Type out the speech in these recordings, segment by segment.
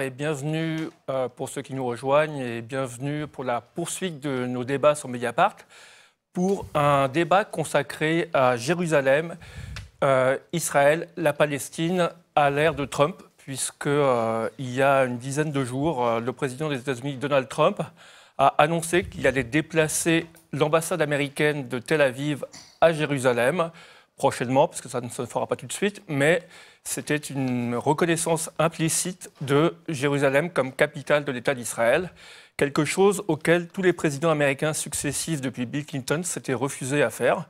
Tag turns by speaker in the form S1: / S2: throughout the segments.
S1: et bienvenue euh, pour ceux qui nous rejoignent et bienvenue pour la poursuite de nos débats sur Mediapart pour un débat consacré à Jérusalem, euh, Israël, la Palestine à l'ère de Trump, puisque euh, il y a une dizaine de jours, le président des États-Unis Donald Trump a annoncé qu'il allait déplacer l'ambassade américaine de Tel Aviv à Jérusalem prochainement, parce que ça ne se fera pas tout de suite, mais c'était une reconnaissance implicite de Jérusalem comme capitale de l'État d'Israël, quelque chose auquel tous les présidents américains successifs depuis Bill Clinton s'étaient refusés à faire.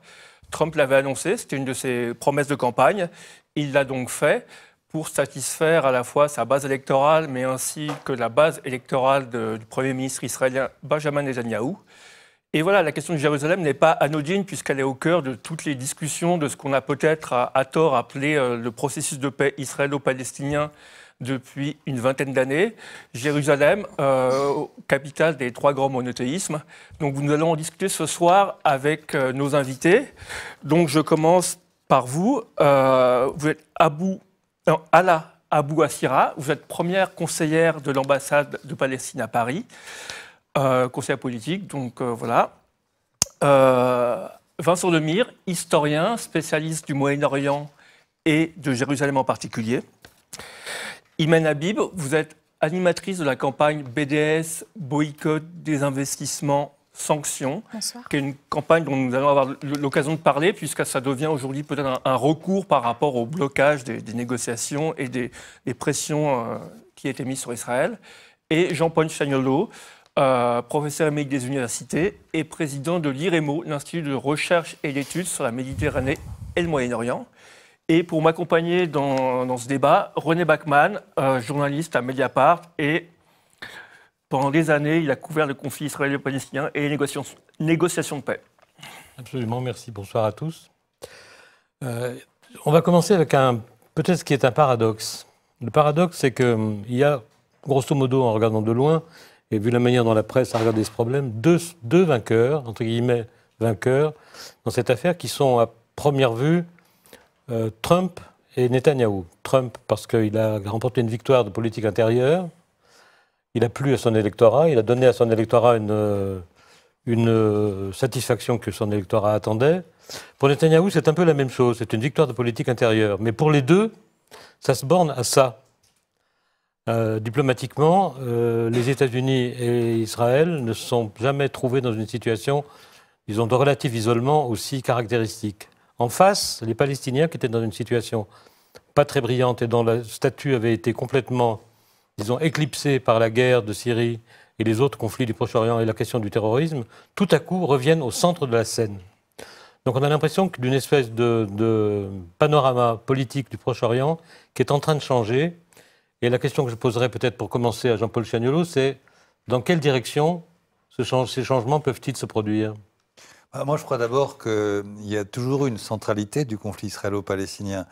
S1: Trump l'avait annoncé, c'était une de ses promesses de campagne, il l'a donc fait pour satisfaire à la fois sa base électorale, mais ainsi que la base électorale du Premier ministre israélien Benjamin Netanyahu. Et voilà, la question de Jérusalem n'est pas anodine puisqu'elle est au cœur de toutes les discussions de ce qu'on a peut-être à, tort appelé euh, le processus de paix israélo-palestinien depuis une vingtaine d'années. Jérusalem, euh, capitale des trois grands monothéismes. Donc nous allons en discuter ce soir avec euh, nos invités. Donc je commence par vous. vous êtes Abou, Allah Abou Assira. Vous êtes première conseillère de l'ambassade de Palestine à Paris. Euh, conseil politique, donc euh, voilà. Euh, Vincent Lemire, historien, spécialiste du Moyen-Orient et de Jérusalem en particulier. Imen Habib, vous êtes animatrice de la campagne BDS, boycott Désinvestissement, sanctions, qui est une campagne dont nous allons avoir l'occasion de parler, puisque ça devient aujourd'hui peut-être un, recours par rapport au blocage des, négociations et des, pressions qui été mises sur Israël. Et Jean-Paul Chagnolot, euh, professeur émérite des universités et président de l'IREMO, l'Institut de recherche et d'études sur la Méditerranée et le Moyen-Orient. Et pour m'accompagner dans, dans, ce débat, René Bachmann, euh, journaliste à Mediapart, et pendant des années, il a couvert le conflit israélo-palestinien et les négociations, négociations, de paix.
S2: Absolument, merci. Bonsoir à tous. Euh, on va commencer avec un peut-être ce qui est un paradoxe. Le paradoxe, c'est qu'il hum, y a, grosso modo, en regardant de loin, et vu la manière dont la presse a regardé ce problème, deux, deux vainqueurs, entre guillemets vainqueurs, dans cette affaire qui sont à première vue euh, Trump et Netanyahou. Trump parce qu'il a remporté une victoire de politique intérieure, il a plu à son électorat, il a donné à son électorat une, euh, une euh, satisfaction que son électorat attendait. Pour Netanyahou, c'est un peu la même chose, c'est une victoire de politique intérieure. Mais pour les deux, ça se borne à ça. Euh, diplomatiquement, euh, les États-Unis et Israël ne se sont jamais trouvés dans une situation, disons, de relatif isolement aussi caractéristique. En face, les Palestiniens qui étaient dans une situation pas très brillante et dont le statut avait été complètement, disons, éclipsé par la guerre de Syrie et les autres conflits du Proche-Orient et la question du terrorisme, tout à coup reviennent au centre de la scène. Donc on a l'impression d'une espèce de, de panorama politique du Proche-Orient qui est en train de changer, et la question que je poserai peut-être pour commencer à Jean-Paul chagnolo c'est dans quelle direction ces changements peuvent-ils se
S3: produire bah, Moi, je crois d'abord qu'il y a toujours une centralité du conflit israélo-palestinien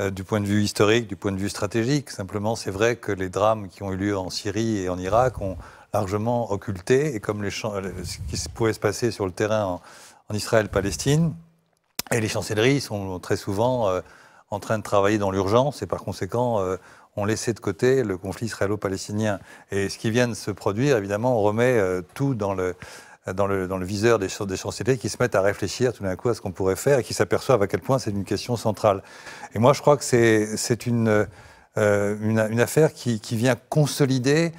S3: euh, du point de vue historique, du point de vue stratégique. Simplement, c'est vrai que les drames qui ont eu lieu en Syrie et en Irak ont largement occulté, et comme les, ce qui pouvait se passer sur le terrain en, Israël-Palestine, et les chancelleries sont très souvent... Euh, en train de travailler dans l'urgence et par conséquent euh, on laissait de côté le conflit israélo-palestinien. Et ce qui vient de se produire, évidemment, on remet euh, tout dans le, dans le, dans le, viseur des, des chanceliers qui se mettent à réfléchir tout d'un coup à ce qu'on pourrait faire et qui s'aperçoivent à quel point c'est une question centrale. Et moi, je crois que c'est une, euh, une, une, affaire qui, qui vient consolider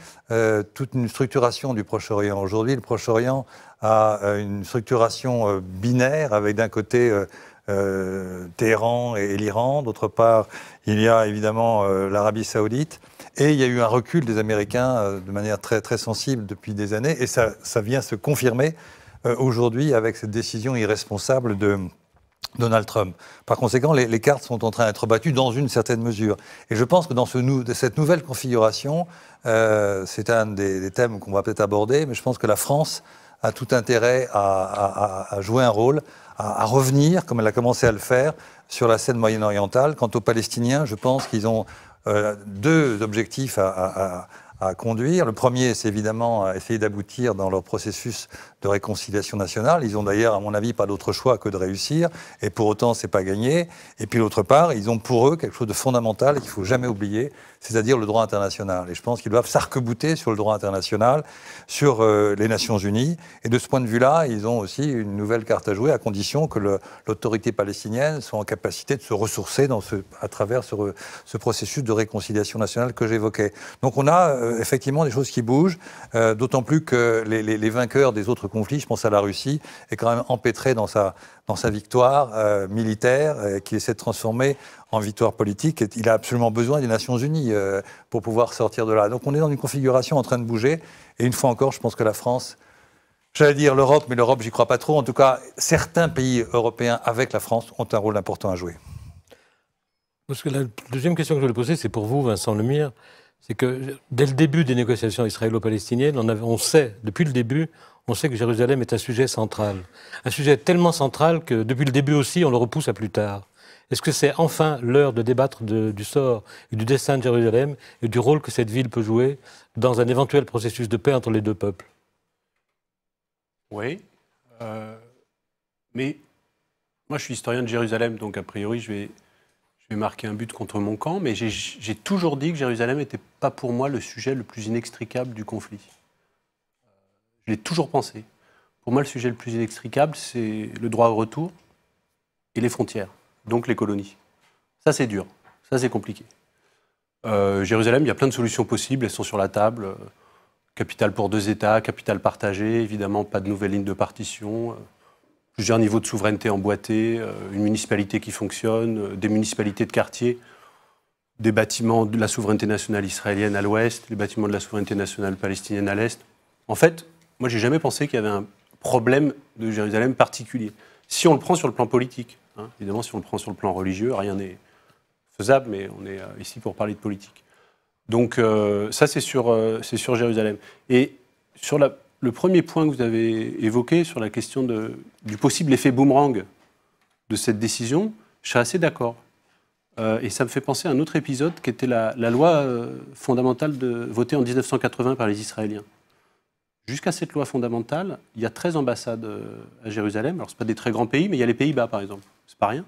S3: toute une structuration du Proche-Orient. Aujourd'hui, le Proche-Orient a une structuration binaire avec d'un côté euh, Téhéran et, l'Iran. D'autre part, il y a évidemment euh, l'Arabie saoudite. Et il y a eu un recul des Américains euh, de manière très, très sensible depuis des années. Et ça, ça vient se confirmer aujourd'hui avec cette décision irresponsable de Donald Trump. Par conséquent, les, cartes sont en train d'être battues dans une certaine mesure. Et je pense que dans ce cette nouvelle configuration, c'est un des, thèmes qu'on va peut-être aborder, mais je pense que la France a tout intérêt à jouer un rôle à, revenir, comme elle a commencé à le faire, sur la scène moyen-orientale. Quant aux Palestiniens, je pense qu'ils ont euh, deux objectifs à, à, à conduire. Le premier, c'est évidemment euh, essayer d'aboutir dans leur processus de réconciliation nationale. Ils ont d'ailleurs, à mon avis, pas d'autre choix que de réussir, et pour autant, c'est pas gagné. Et puis, l'autre part, ils ont pour eux quelque chose de fondamental qu'il faut jamais oublier, c'est-à-dire le droit international. Et je pense qu'ils doivent sarc sur le droit international, sur euh, les Nations Unies. Et de ce point de vue-là, ils ont aussi une nouvelle carte à jouer, à condition que l'autorité palestinienne soit en capacité de se ressourcer dans ce, à travers ce, ce processus de réconciliation nationale que j'évoquais. Donc, on a euh, euh, effectivement des choses qui bougent, euh, d'autant plus que les, vainqueurs des autres conflits, je pense à la Russie, est quand même empêtré dans sa, dans sa victoire euh, militaire qui essaie de transformer en victoire politique. il a absolument besoin des Nations Unies pour pouvoir sortir de là. Donc on est dans une configuration en train de bouger. Et une fois encore, je pense que la France... J'allais dire l'Europe, mais l'Europe, j'y crois pas trop. En tout cas, certains pays européens avec la France ont un rôle important à jouer.
S2: la deuxième question que je voulais poser, c'est pour vous, Vincent Lemire c'est que dès le début des négociations israélo-palestiniennes, on, sait, depuis le début, on sait que Jérusalem est un sujet central. Un sujet tellement central que depuis le début aussi, on le repousse à plus tard. Est-ce que c'est enfin l'heure de débattre du sort et du destin de Jérusalem et du rôle que cette ville peut jouer dans un éventuel processus de paix entre les deux peuples
S4: Oui. Euh, mais moi, je suis historien de Jérusalem, donc a priori, je vais j'ai marqué un but contre mon camp, mais j'ai toujours dit que Jérusalem n'était pas pour moi le sujet le plus inextricable du conflit. Euh, je l'ai toujours pensé. Pour moi, le sujet le plus inextricable, c'est le droit au retour et les frontières, donc les colonies. Ça, c'est dur, ça, c'est compliqué. Euh, Jérusalem, il y a plein de solutions possibles, elles sont sur la table. Euh, capital pour deux États, capital partagé, évidemment, pas de nouvelle ligne de partition un niveau de souveraineté emboîté, euh, une municipalité qui fonctionne, euh, des municipalités de quartier, des bâtiments de la souveraineté nationale israélienne à l'ouest, les bâtiments de la souveraineté nationale palestinienne à l'est. En fait, moi, j'ai jamais pensé qu'il y avait un problème de Jérusalem particulier. Si on le prend sur le plan politique, hein, évidemment, si on le prend sur le plan religieux, rien n'est faisable, mais on est euh, ici pour parler de politique. Donc ça, c'est sur, sur Jérusalem. Et sur la le premier point que vous avez évoqué sur la question du possible effet boomerang de cette décision, je suis assez d'accord. Euh, et ça me fait penser à un autre épisode qui était la, loi euh, fondamentale votée en 1980 par les Israéliens. Jusqu'à cette loi fondamentale, il y a 13 ambassades euh, à Jérusalem. Alors, ce pas des très grands pays, mais il y a les Pays-Bas, par exemple. C'est pas rien.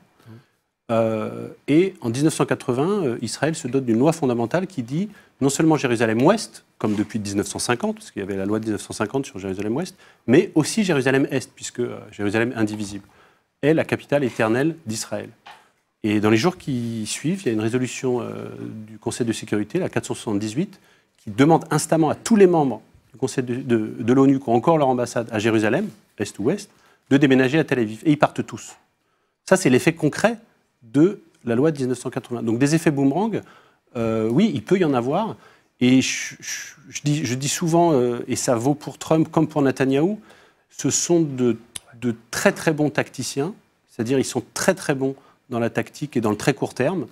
S4: Euh, et en 1980, euh, Israël se dote d'une loi fondamentale qui dit non seulement Jérusalem-Ouest, comme depuis 1950, parce qu'il y avait la loi de 1950 sur Jérusalem-Ouest, mais aussi Jérusalem-Est, puisque euh, Jérusalem indivisible est la capitale éternelle d'Israël. Et dans les jours qui suivent, il y a une résolution du Conseil de sécurité, la 478, qui demande instamment à tous les membres du Conseil de, de l'ONU qui ont encore leur ambassade à Jérusalem, Est ou Ouest, de déménager à Tel Aviv. Et ils partent tous. Ça, c'est l'effet concret de la loi de 1980. Donc des effets boomerang, euh, oui, il peut y en avoir. Et je, dis, souvent, euh, et ça vaut pour Trump comme pour Netanyahou, ce sont de, très très bons tacticiens, c'est-à-dire ils sont très très bons dans la tactique et dans le très court terme,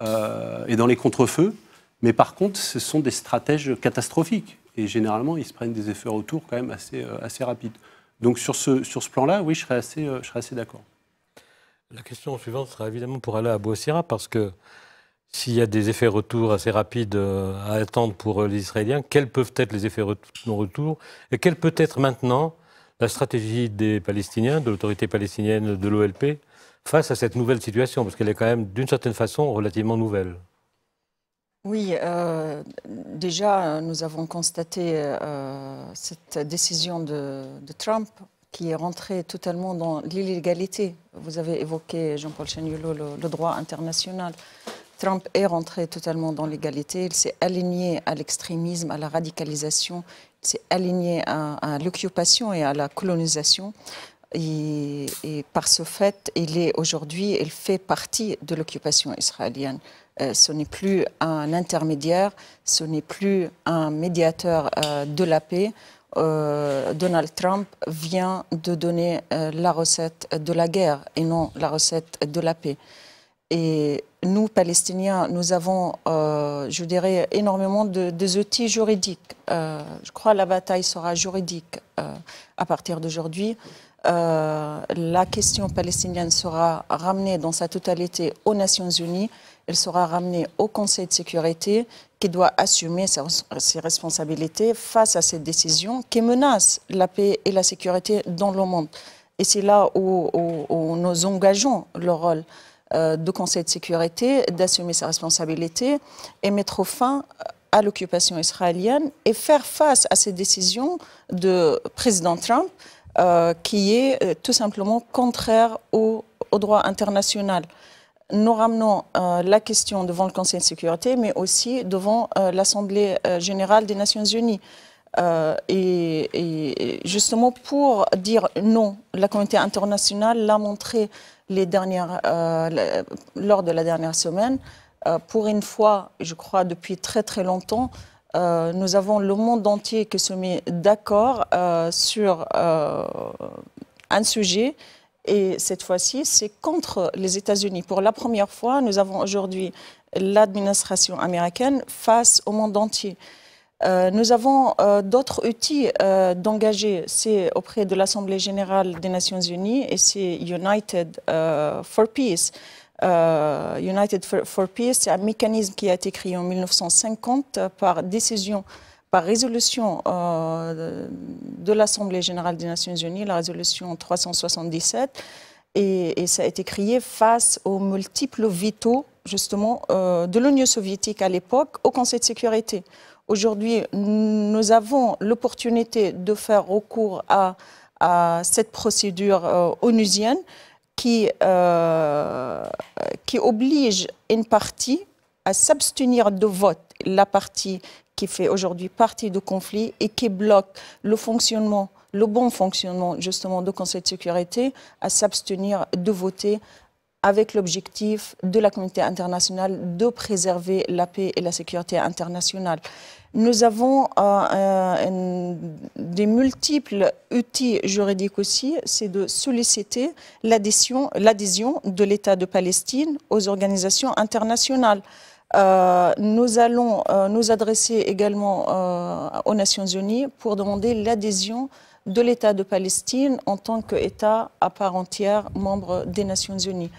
S4: euh, et dans les contrefeux, mais par contre ce sont des stratèges catastrophiques, et généralement ils se prennent des effets retour quand même assez, assez rapides. Donc sur ce, sur ce plan-là, oui, je serais assez, je serais assez d'accord.
S2: La question suivante sera évidemment pour aller à Boissira, parce que s'il y a des effets retour assez rapides euh, à attendre pour euh, les Israéliens, quels peuvent être les effets non retour et quelle peut être maintenant la stratégie des Palestiniens, de l'autorité palestinienne, de l'OLP, face à cette nouvelle situation, parce qu'elle est quand même d'une certaine façon relativement nouvelle.
S5: Oui, euh, déjà nous avons constaté cette décision de Trump qui est rentré totalement dans l'illégalité. Vous avez évoqué, Jean-Paul Chagnolot, le, droit international. Trump est rentré totalement dans l'égalité, il s'est aligné à l'extrémisme, à la radicalisation, il s'est aligné à, l'occupation et à la colonisation. Et, par ce fait, il est aujourd'hui, il fait partie de l'occupation israélienne. Euh, ce n'est plus un intermédiaire, ce n'est plus un médiateur euh, de la paix. Euh, Donald Trump vient de donner euh, la recette de la guerre et non la recette de la paix. Et nous, Palestiniens, nous avons, euh, je dirais, énormément de, des outils juridiques. je crois que la bataille sera juridique à partir d'aujourd'hui. la question palestinienne sera ramenée dans sa totalité aux Nations Unies elle sera ramenée au Conseil de sécurité qui doit assumer ses, responsabilités face à ces décisions qui menacent la paix et la sécurité dans le monde. Et c'est là où, nous engageons le rôle euh, du Conseil de sécurité d'assumer ses responsabilités et mettre fin à l'occupation israélienne et faire face à ces décisions de président Trump euh, qui est euh, tout simplement contraire au, au droit international nous ramenons euh, la question devant le Conseil de sécurité, mais aussi devant euh, l'Assemblée euh, générale des Nations unies. et, justement pour dire non, la communauté internationale l'a montré lors de la dernière semaine. pour une fois, je crois depuis très très longtemps, nous avons le monde entier qui se met d'accord sur un sujet et cette fois-ci, c'est contre les États-Unis. Pour la première fois, nous avons aujourd'hui l'administration américaine face au monde entier. Euh, nous avons euh, d'autres outils euh, d'engager. C'est auprès de l'Assemblée générale des Nations unies et c'est United for Peace. United for, for Peace, c'est un mécanisme qui a été créé en 1950 par décision par résolution euh, de l'Assemblée générale des Nations unies, la résolution 377, et, ça a été crié face aux multiples vitaux, justement euh, de l'Union soviétique à l'époque au Conseil de sécurité. Aujourd'hui, nous avons l'opportunité de faire recours à, à cette procédure euh, onusienne qui, qui oblige une partie à s'abstenir de vote, la partie qui fait aujourd'hui partie du conflit et qui bloque le fonctionnement, le bon fonctionnement justement du Conseil de sécurité à s'abstenir de voter avec l'objectif de la communauté internationale de préserver la paix et la sécurité internationale. Nous avons euh, des multiples outils juridiques aussi, c'est de solliciter l'adhésion de l'État de Palestine aux organisations internationales. Euh, nous allons euh, nous adresser également euh, aux Nations Unies pour demander l'adhésion de l'État de Palestine en tant qu'État à part entière, membre des Nations Unies.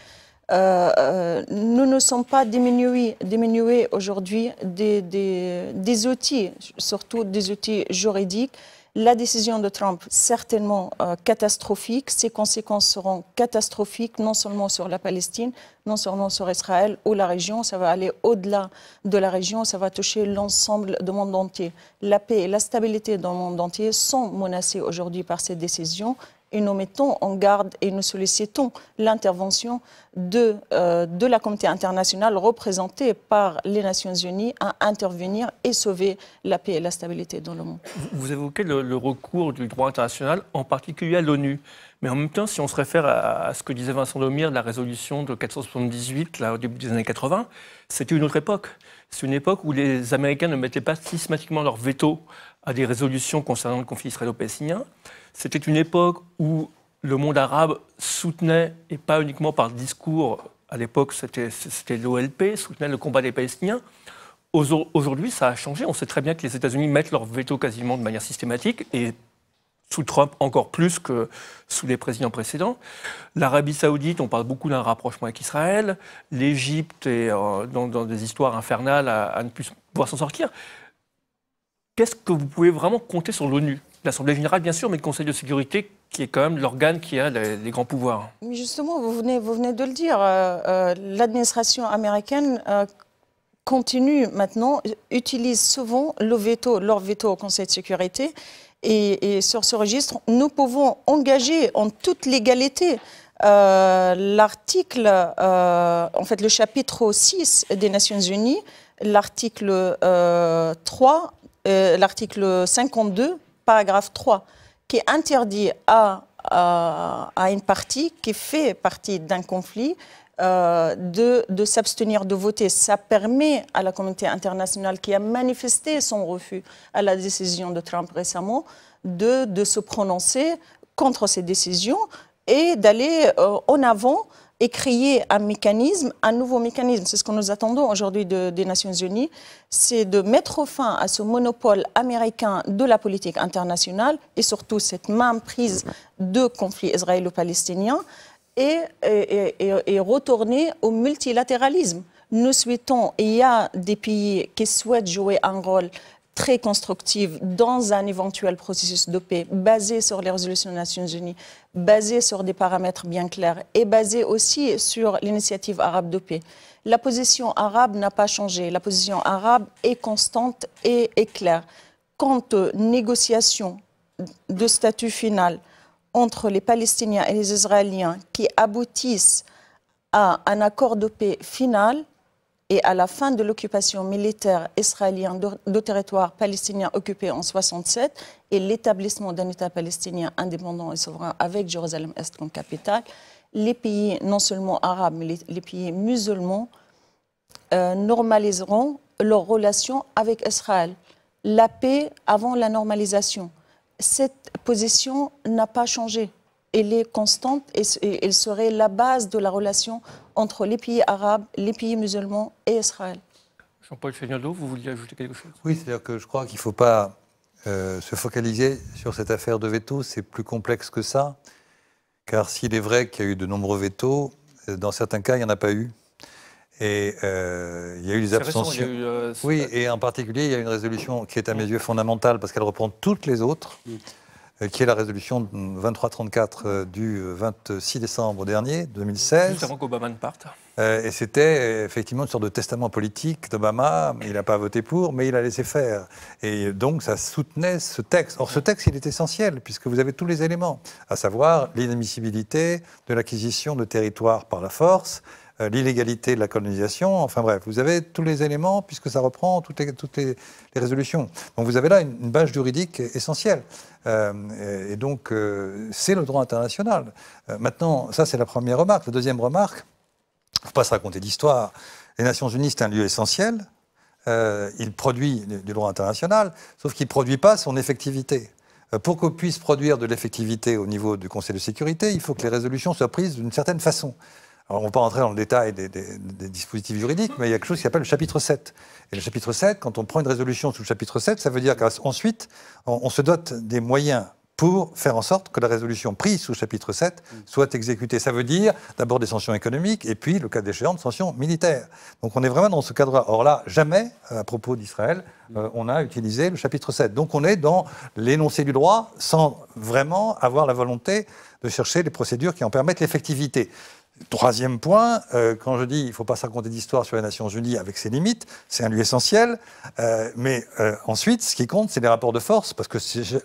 S5: nous ne sommes pas diminués, aujourd'hui des outils, surtout des outils juridiques la décision de Trump, certainement euh, catastrophique, ses conséquences seront catastrophiques, non seulement sur la Palestine, non seulement sur Israël ou la région, ça va aller au-delà de la région, ça va toucher l'ensemble du monde entier. La paix et la stabilité dans le monde entier sont menacées aujourd'hui par ces décisions et nous mettons en garde et nous sollicitons l'intervention de, euh, de la communauté internationale représentée par les Nations Unies à intervenir et sauver la paix et la stabilité dans le monde.
S1: Vous évoquez le, recours du droit international, en particulier à l'ONU. Mais en même temps, si on se réfère à, ce que disait Vincent Lomire de la résolution de 478 là, au début des années 80, c'était une autre époque. C'est une époque où les Américains ne mettaient pas systématiquement leur veto à des résolutions concernant le conflit israélo-palestinien. C'était une époque où le monde arabe soutenait, et pas uniquement par discours, à l'époque c'était l'OLP, soutenait le combat des Palestiniens. Aujourd'hui, ça a changé. On sait très bien que les États-Unis mettent leur veto quasiment de manière systématique, et sous Trump encore plus que sous les présidents précédents. L'Arabie saoudite, on parle beaucoup d'un rapprochement avec Israël. L'Égypte est euh, dans, des histoires infernales à ne plus pouvoir s'en sortir. Qu'est-ce que vous pouvez vraiment compter sur l'ONU l'Assemblée générale, bien sûr, mais le Conseil de sécurité, qui est quand même l'organe qui a les, grands pouvoirs.
S5: Justement, vous venez, de le dire, euh, euh, l'administration américaine euh, continue maintenant, utilise souvent le veto, leur veto au Conseil de sécurité. Et, sur ce registre, nous pouvons engager en toute légalité l'article, en fait le chapitre 6 des Nations Unies, l'article 3 l'article 52 paragraphe 3 qui interdit à, euh, à, une partie qui fait partie d'un conflit euh, de, s'abstenir de voter. Ça permet à la communauté internationale qui a manifesté son refus à la décision de Trump récemment de, se prononcer contre ces décisions et d'aller euh, en avant et créer un mécanisme, un nouveau mécanisme. C'est ce que nous attendons aujourd'hui des Nations Unies, c'est de mettre fin à ce monopole américain de la politique internationale et surtout cette main prise de conflit israélo-palestinien et, retourner au multilatéralisme nous souhaitons, et il y a des pays qui souhaitent jouer un rôle très constructive dans un éventuel processus de paix basé sur les résolutions des Nations Unies, basé sur des paramètres bien clairs et basé aussi sur l'initiative arabe de paix. La position arabe n'a pas changé. La position arabe est constante et est claire. Quant aux négociations de statut final entre les Palestiniens et les Israéliens qui aboutissent à un accord de paix final, et à la fin de l'occupation militaire israélienne de, territoires palestiniens occupés en 1967 et l'établissement d'un État palestinien indépendant et souverain avec Jérusalem-Est comme capitale, les pays non seulement arabes mais les, pays musulmans euh, normaliseront leurs relations avec Israël. La paix avant la normalisation. Cette position n'a pas changé elle est constante et, elle serait la base de la relation entre les pays arabes, les pays musulmans et Israël.
S1: Jean-Paul Chagnado, vous vouliez ajouter quelque chose
S3: Oui, c'est-à-dire que je crois qu'il ne faut pas euh, se focaliser sur cette affaire de veto. C'est plus complexe que ça, car s'il est vrai qu'il y a eu de nombreux veto euh, dans certains cas, il n'y en a pas eu. Et euh, il y a eu des abstentions. Eu, oui, et en particulier, il y a une résolution qui est à mes mm. yeux fondamentale parce qu'elle reprend toutes les autres. Mm. Euh, qui est la résolution 2334 euh, du 26 décembre dernier, 2016. Juste avant
S1: qu'Obama ne parte.
S3: Euh, et c'était effectivement une sorte de testament politique d'Obama. Il n'a pas voté pour, mais il a laissé faire. Et donc, ça soutenait ce texte. Or, ce texte, il est essentiel, puisque vous avez tous les éléments, à savoir l'inadmissibilité de l'acquisition de territoire par la force, euh, l'illégalité de la colonisation. Enfin bref, vous avez tous les éléments puisque ça reprend toutes les, résolutions. Donc vous avez là une, base juridique essentielle. Euh, et, donc euh, c'est le droit international. maintenant, ça c'est la première remarque. La deuxième remarque, il ne faut pas se raconter d'histoire. Les Nations Unies, c'est un lieu essentiel. il produit du, droit international, sauf qu'il ne produit pas son effectivité pour qu'on puisse produire de l'effectivité au niveau du Conseil de sécurité, il faut que les résolutions soient prises d'une certaine façon. Alors, on ne va pas entrer dans le détail des, dispositifs juridiques, mais il y a quelque chose qui s'appelle le chapitre 7. Et le chapitre 7, quand on prend une résolution sous le chapitre 7, ça veut dire qu'ensuite, on, se dote des moyens pour faire en sorte que la résolution prise sous le chapitre 7 soit exécutée. Ça veut dire d'abord des sanctions économiques et puis, le cas échéant, des sanctions militaires. Donc on est vraiment dans ce cadre-là. Or là, jamais, euh, à propos d'Israël, euh, on a utilisé le chapitre 7. Donc on est dans l'énoncé du droit sans vraiment avoir la volonté de chercher les procédures qui en permettent l'effectivité. Troisième point, euh, quand je dis il ne faut pas se raconter d'histoire sur les Nations Unies avec ses limites, c'est un lieu essentiel. Euh, mais euh, ensuite, ce qui compte, c'est les rapports de force, parce que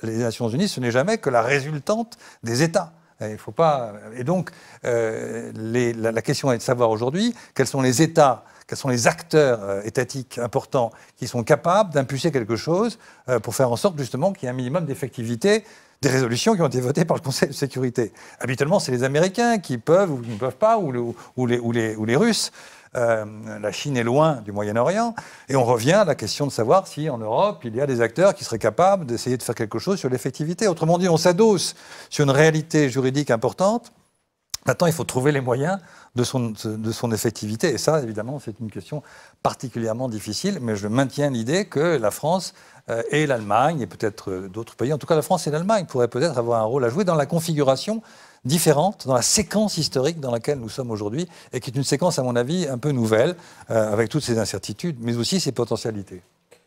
S3: les Nations Unies, ce n'est jamais que la résultante des États. Il faut pas. Et donc, la, la, question est de savoir aujourd'hui quels sont les États, quels sont les acteurs étatiques importants qui sont capables d'impulser quelque chose pour faire en sorte justement qu'il y ait un minimum d'effectivité des résolutions qui ont été votées par le Conseil de sécurité. Habituellement, c'est les Américains qui peuvent ou ne peuvent pas, ou, les, Russes. Euh, la Chine est loin du Moyen-Orient. Et on revient à la question de savoir si en Europe, il y a des acteurs qui seraient capables d'essayer de faire quelque chose sur l'effectivité. Autrement dit, on s'adosse sur une réalité juridique importante Maintenant, il faut trouver les moyens de son, de son effectivité. Et ça, évidemment, c'est une question particulièrement difficile, mais je maintiens l'idée que la France euh, et l'Allemagne, et peut-être euh, d'autres pays, en tout cas la France et l'Allemagne, pourraient peut-être avoir un rôle à jouer dans la configuration différente, dans la séquence historique dans laquelle nous sommes aujourd'hui, et qui est une séquence, à mon avis, un peu nouvelle, euh, avec toutes ses incertitudes, mais aussi ses potentialités.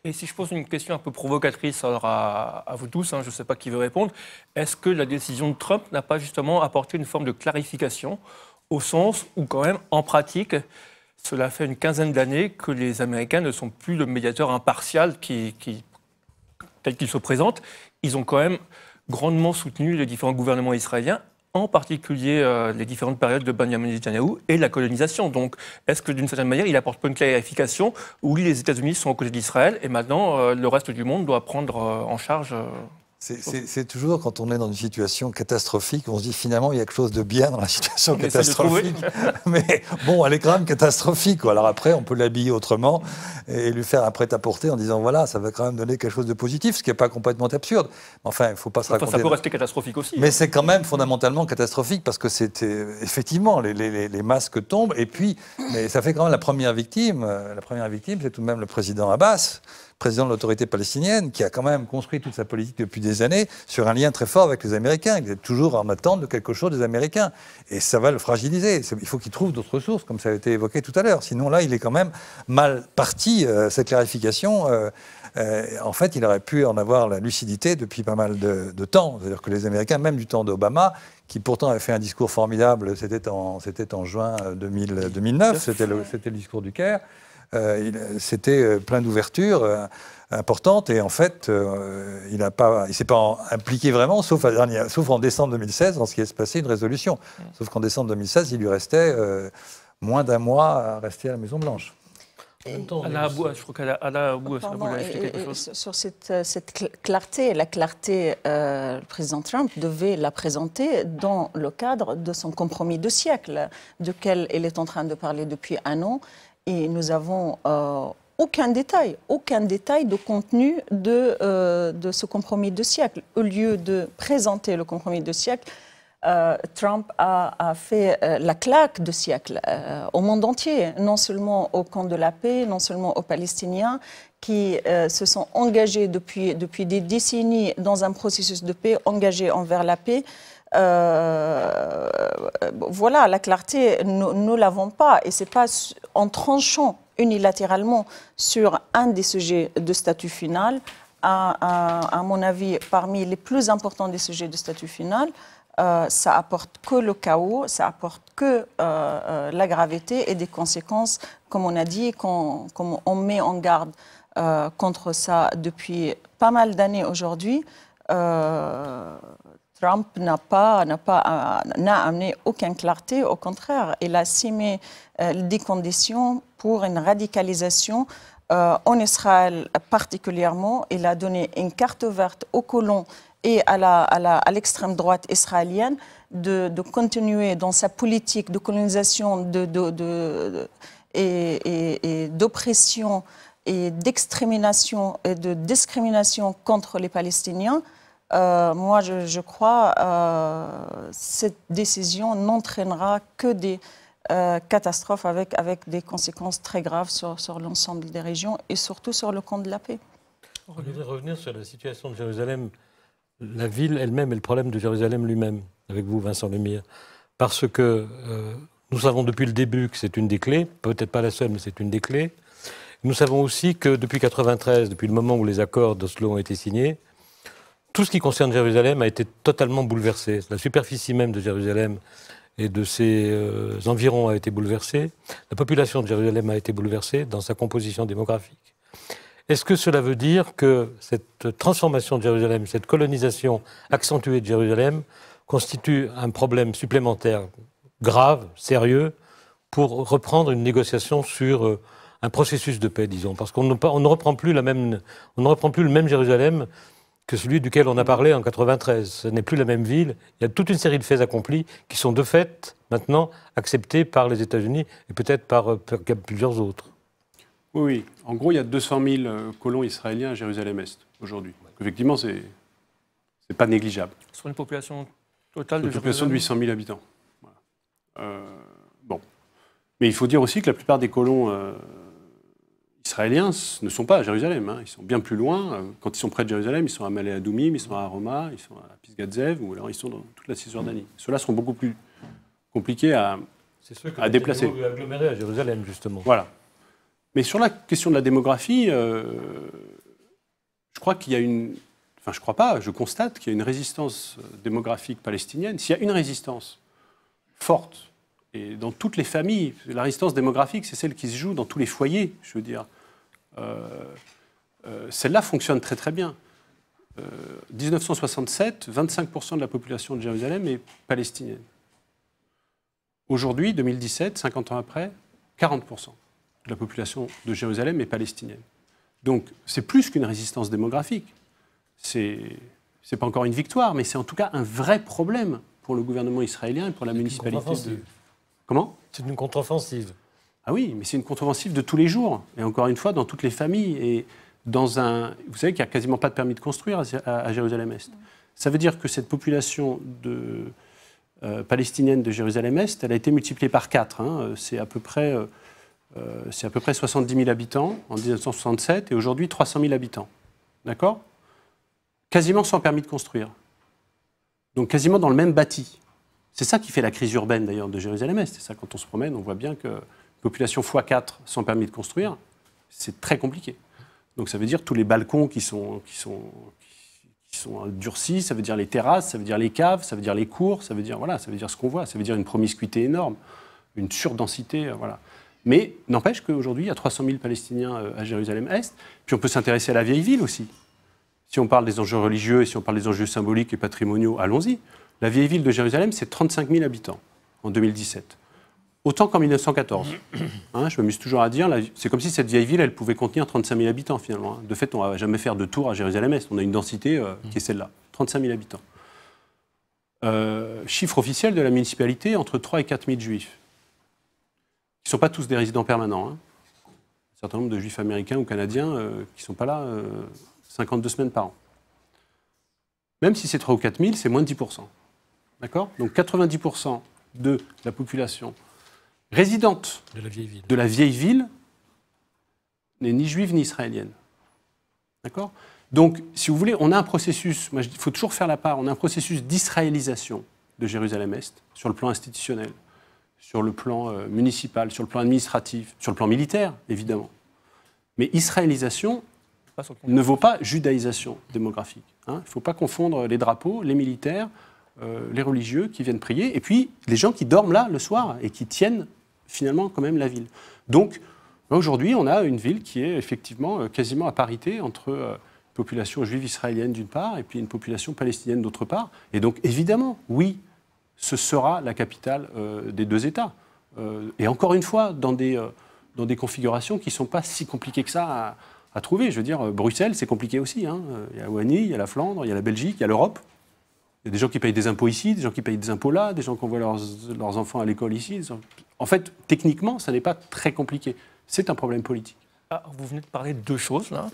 S1: Et si je pose une question un peu provocatrice à, vous tous, hein, je ne sais pas qui veut répondre, est-ce que la décision de Trump n'a pas justement apporté une forme de clarification au sens où quand même, en pratique, cela fait une quinzaine d'années que les Américains ne sont plus le médiateur impartial qui, tel qu'ils se présente. Ils ont quand même grandement soutenu les différents gouvernements israéliens en particulier euh, les différentes périodes de Benjamin Netanyahu et la colonisation. Donc, est-ce que d'une certaine manière, il apporte pas une clarification où les États-Unis sont aux côtés d'Israël et maintenant euh, le reste du monde doit
S3: prendre euh, en charge c'est toujours quand on est dans une situation catastrophique, on se dit finalement il y a quelque chose de bien dans la situation catastrophique. Mais bon, elle est quand même catastrophique. Alors après, on peut l'habiller autrement et lui faire un prêt-à-porter en disant voilà, ça va quand même donner quelque chose de positif, ce qui n'est pas complètement absurde. Enfin, il ne faut pas se raconter. Ça peut rester
S1: catastrophique aussi. Mais hein.
S3: c'est quand même fondamentalement catastrophique parce que c'était effectivement les, masques tombent et puis mais ça fait quand même la première victime. Euh, la première victime, c'est tout de même le président Abbas président de l'autorité palestinienne, qui a quand même construit toute sa politique depuis des années sur un lien très fort avec les Américains. Il est toujours en attente de quelque chose des Américains. Et ça va le fragiliser. Il faut qu'il trouve d'autres sources, comme ça a été évoqué tout à l'heure. Sinon, là, il est quand même mal parti, euh, cette clarification. Euh, euh, en fait, il aurait pu en avoir la lucidité depuis pas mal de, temps. C'est-à-dire que les Américains, même du temps d'Obama, qui pourtant avait fait un discours formidable, c'était en, en juin 2009, c'était le, le discours du Caire, euh, c'était euh, plein d'ouvertures euh, importantes et en fait, il ne pas, il s'est pas impliqué vraiment, sauf, sauf en décembre 2016, lorsqu'il se passé une résolution. Sauf qu'en décembre 2016, il lui restait moins d'un mois à rester à la Maison Blanche.
S1: je crois a ah,
S5: Sur cette, clarté, la clarté, le président Trump devait la présenter dans le cadre de son compromis de siècle, de quel il est en train de parler depuis un an, et nous avons euh, aucun détail, aucun détail de contenu euh, de, ce compromis de siècle. Au lieu de présenter le compromis de siècle, euh, Trump a, fait la claque de siècle au monde entier, non seulement au camp de la paix, non seulement aux Palestiniens qui se sont engagés depuis, depuis des décennies dans un processus de paix engagés envers la paix. Euh, voilà, la clarté, nous ne l'avons pas. Et ce n'est pas en tranchant unilatéralement sur un des sujets de statut final, à, mon avis, parmi les plus importants des sujets de statut final, euh, ça apporte que le chaos, ça apporte que euh, la gravité et des conséquences, comme on a dit, qu'on on met en garde contre ça depuis pas mal d'années aujourd'hui. Trump euh, n'a amené aucune clarté. Au contraire, il a cimé euh, des conditions pour une radicalisation euh, en Israël particulièrement. Il a donné une carte verte aux colons et à, l'extrême droite israélienne de, continuer dans sa politique de colonisation et, et d'oppression et d'extermination et de discrimination contre les Palestiniens. Euh, moi je, crois que euh, cette décision n'entraînera que des euh, catastrophes avec, avec des conséquences très graves sur, l'ensemble des régions et surtout sur le compte de la paix.
S2: Je voudrais revenir sur la situation de Jérusalem, la ville elle-même et le problème de Jérusalem lui-même, avec vous Vincent Lemire, parce que nous savons depuis le début que c'est une des clés, peut-être pas la seule, mais c'est une des clés. Nous savons aussi que depuis 1993, depuis le moment où les accords d'Oslo ont été signés, tout ce qui concerne Jérusalem a été totalement bouleversé. La superficie même de Jérusalem et de ses euh, environs a été bouleversée. La population de Jérusalem a été bouleversée dans sa composition démographique. Est-ce que cela veut dire que cette transformation de Jérusalem, cette colonisation accentuée de Jérusalem, constitue un problème supplémentaire grave, sérieux, pour reprendre une négociation sur euh, un processus de paix, disons, parce qu'on ne, reprend plus la même, on ne reprend plus le même Jérusalem que celui duquel on a parlé en 93. Ce n'est plus la même ville. Il y a toute une série de faits accomplis qui sont de fait maintenant acceptés par les États-Unis et peut-être par, euh, plusieurs
S4: autres. Oui, oui. En gros, il y a 200 000 euh, colons israéliens à Jérusalem-Est aujourd'hui. Effectivement, ce n'est pas négligeable.
S1: Sur une population totale de une population de 800
S4: 000 habitants. Euh, bon. Mais il faut dire aussi que la plupart des colons Israéliens ne sont pas à Jérusalem, hein. ils sont bien plus loin. Euh, quand ils sont près de Jérusalem, ils sont à Malé Adoumim, ils sont à Roma, ils sont à Pisgadzev, ou alors ils sont dans toute la Cisjordanie. Mm. Ceux-là seront beaucoup plus compliqués à,
S2: ceux que à déplacer. agglomérer à
S4: Jérusalem, justement. Voilà. Mais sur la question de la démographie, euh, je crois qu'il y a une. Enfin, je crois pas, je constate qu'il y a une résistance euh, démographique palestinienne. S'il y a une résistance forte, et dans toutes les familles, la résistance démographique, c'est celle qui se joue dans tous les foyers, je veux dire. Euh, euh, celle-là fonctionne très très bien. 1967, euh, 25% de la population de Jérusalem est palestinienne. Aujourd'hui, 2017, 50 ans après, 40% de la population de Jérusalem est palestinienne. Donc c'est plus qu'une résistance démographique. Ce n'est pas encore une victoire, mais c'est en tout cas un vrai problème pour le gouvernement israélien et pour la municipalité. Comment C'est une contre-offensive. Ah oui, mais c'est une contre-ventive de tous les jours. Et encore une fois, dans toutes les familles. Et dans un, vous savez qu'il n'y a quasiment pas de permis de construire à, Jérusalem-Est. Ça veut dire que cette population euh, palestinienne de Jérusalem-Est, elle a été multipliée par 4. Hein. C'est à peu près. Euh, euh, c'est à peu près 70 000 habitants en 1967 et aujourd'hui 300 000 habitants. D'accord Quasiment sans permis de construire. Donc quasiment dans le même bâti. C'est ça qui fait la crise urbaine d'ailleurs de Jérusalem-Est. C'est ça quand on se promène, on voit bien que population x4 sans permis de construire, c'est très compliqué. Donc ça veut dire tous les balcons qui sont, qui sont durcis, ça veut dire les terrasses, ça veut dire les caves, ça veut dire les cours, ça veut dire, voilà, ça veut dire ce qu'on voit, ça veut dire une promiscuité énorme, une surdensité. Euh, voilà. Mais n'empêche qu'aujourd'hui, il y a 300 000 Palestiniens euh, à Jérusalem-Est. Puis on peut s'intéresser à la vieille ville aussi. Si on parle des enjeux religieux et si on parle des enjeux symboliques et patrimoniaux, allons-y. La vieille ville de Jérusalem, c'est 35 000 habitants en 2017 autant qu'en 1914. Hein, je m'amuse toujours à dire, c'est comme si cette vieille ville, elle pouvait contenir 35 000 habitants finalement. Hein. De fait, on ne va jamais faire de tour à Jérusalem-Est. On a une densité euh, mm. qui est celle-là, 35 000 habitants. Euh, chiffre officiel de la municipalité, entre 3 et 4 000 juifs. Qui ne sont pas tous des résidents permanents. Hein. Un certain nombre de juifs américains ou canadiens euh, qui ne sont pas là 52 semaines par an. Même si c'est 3 ou 4 000, c'est moins de 10 D'accord Donc 90 de la population résidente de la vieille ville, n'est ni juive ni israélienne. D'accord Donc, si vous voulez, on a un processus, il faut toujours faire la part, on a un processus d'israélisation de Jérusalem-Est sur le plan institutionnel, sur le plan euh, municipal, sur le plan administratif, sur le plan militaire, évidemment. Mais israélisation ne vaut pas judaïsation démographique. Hein. Il ne faut pas confondre les drapeaux, les militaires, euh, les religieux qui viennent prier, et puis les gens qui dorment là le soir et qui tiennent finalement quand même la ville. Donc aujourd'hui, on a une ville qui est effectivement euh, quasiment à parité entre euh, une population juive israélienne d'une part et puis une population palestinienne d'autre part. Et donc évidemment, oui, ce sera la capitale euh, des deux États. et encore une fois, dans des, dans des configurations qui ne sont pas si compliquées que ça à, trouver. Je veux dire, Bruxelles, c'est compliqué aussi. Hein. Il y a Ouani, il y a la Flandre, il y a la Belgique, il y a l'Europe. Il y a des gens qui payent des impôts ici, des gens qui payent des impôts là, des gens qui envoient leurs, enfants à l'école ici. En fait, techniquement, ça n'est pas très compliqué. C'est un problème politique. Ah, vous venez de parler de deux choses, là,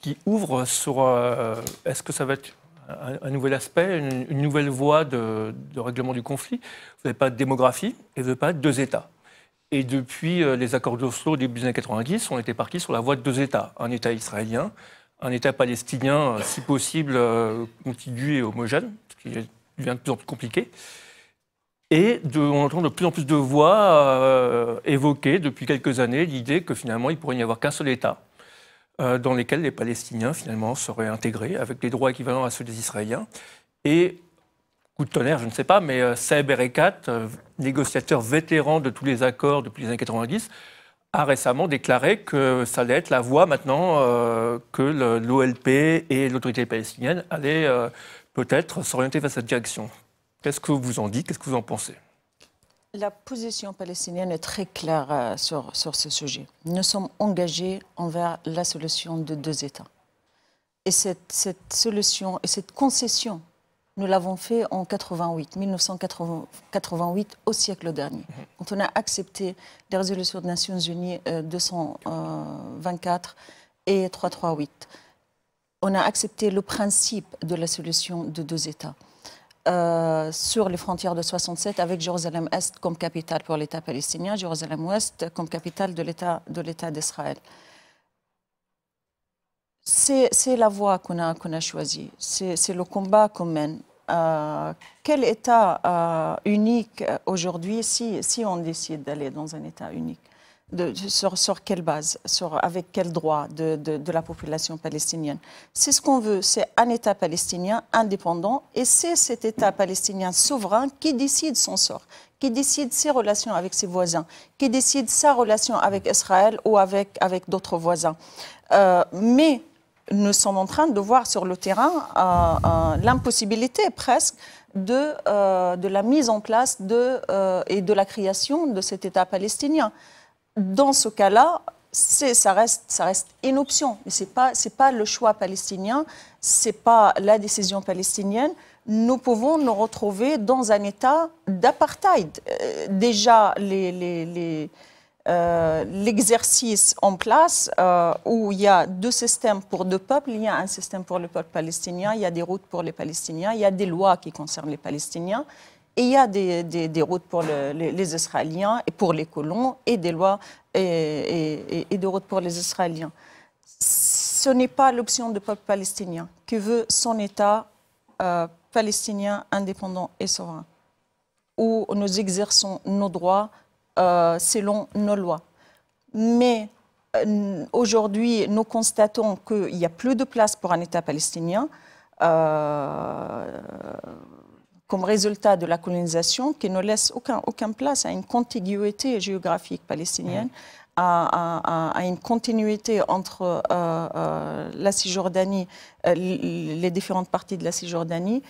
S4: qui ouvrent sur... Euh,
S1: est-ce que ça va être un, nouvel aspect, une, nouvelle voie de, règlement du conflit Vous n'avez pas de démographie et vous n'avez pas de deux États. Et depuis euh, les accords d'Oslo au début des années 90, on était parti sur la voie de deux États. Un État israélien, un État palestinien, euh, si possible, euh, contigu et homogène, qui devient de plus en plus compliqué. Et on entend de plus en plus de voix euh, évoquer depuis quelques années l'idée que finalement il pourrait y avoir qu'un seul État euh, dans lequel les Palestiniens finalement seraient intégrés avec des droits équivalents à ceux des Israéliens. Et coup de tonnerre, je ne sais pas, mais euh, Saeb Erekat, euh, négociateur vétéran de tous les accords depuis les années 90, a récemment déclaré que ça allait être la voie maintenant que l'OLP et l'autorité palestinienne allaient peut-être s'orienter vers cette direction. Qu'est-ce que vous en dites Qu'est-ce que vous en pensez
S5: la position palestinienne est très claire euh, sur, sur ce sujet. Nous sommes engagés envers la solution de deux États. Et cette, cette solution et cette concession, nous l'avons fait en 88, 1988, au siècle dernier, mhm. quand on a accepté les résolutions des Nations Unies 224 euh, euh, et 338 on a accepté le principe de la solution de deux États. Euh, sur les frontières de 67 avec Jérusalem-Est comme capitale pour l'État palestinien, Jérusalem-Ouest comme capitale de l'État d'Israël. C'est la voie qu'on a, qu'on a choisie, c'est le combat qu'on mène. Euh, quel État euh, unique aujourd'hui si, si on décide d'aller dans un État unique sur, quelle base, avec quel droit de, la population palestinienne. C'est ce qu'on veut, c'est un État palestinien indépendant et c'est cet État palestinien souverain qui décide son sort, qui décide ses relations avec ses voisins, qui décide sa relation avec Israël ou avec, avec d'autres voisins. Euh, mais nous sommes en train de voir sur le terrain euh, euh, l'impossibilité presque de, de la mise en place de, et de la création de cet État palestinien dans ce cas-là, ça reste, une option, mais ce n'est pas, le choix palestinien, ce n'est pas la décision palestinienne. Nous pouvons nous retrouver dans un état d'apartheid. Euh, déjà, euh, l'exercice en place euh, où il y a deux systèmes pour deux peuples, il y a un système pour le peuple palestinien, il y a des routes pour les Palestiniens, il y a des lois qui concernent les Palestiniens, et il y a des, routes pour les, Israéliens et pour les colons, et des lois et, des routes pour les Israéliens. Ce n'est pas l'option du peuple palestinien qui veut son État euh, palestinien indépendant et souverain, où nous exerçons nos droits euh, selon nos lois. Mais euh, aujourd'hui, nous constatons qu'il n'y a plus de place pour un État palestinien comme résultat de la colonisation qui ne laisse aucun, aucun place à une contiguïté géographique palestinienne. À, une continuité entre euh, euh, la Cisjordanie, euh, les différentes parties de la Cisjordanie,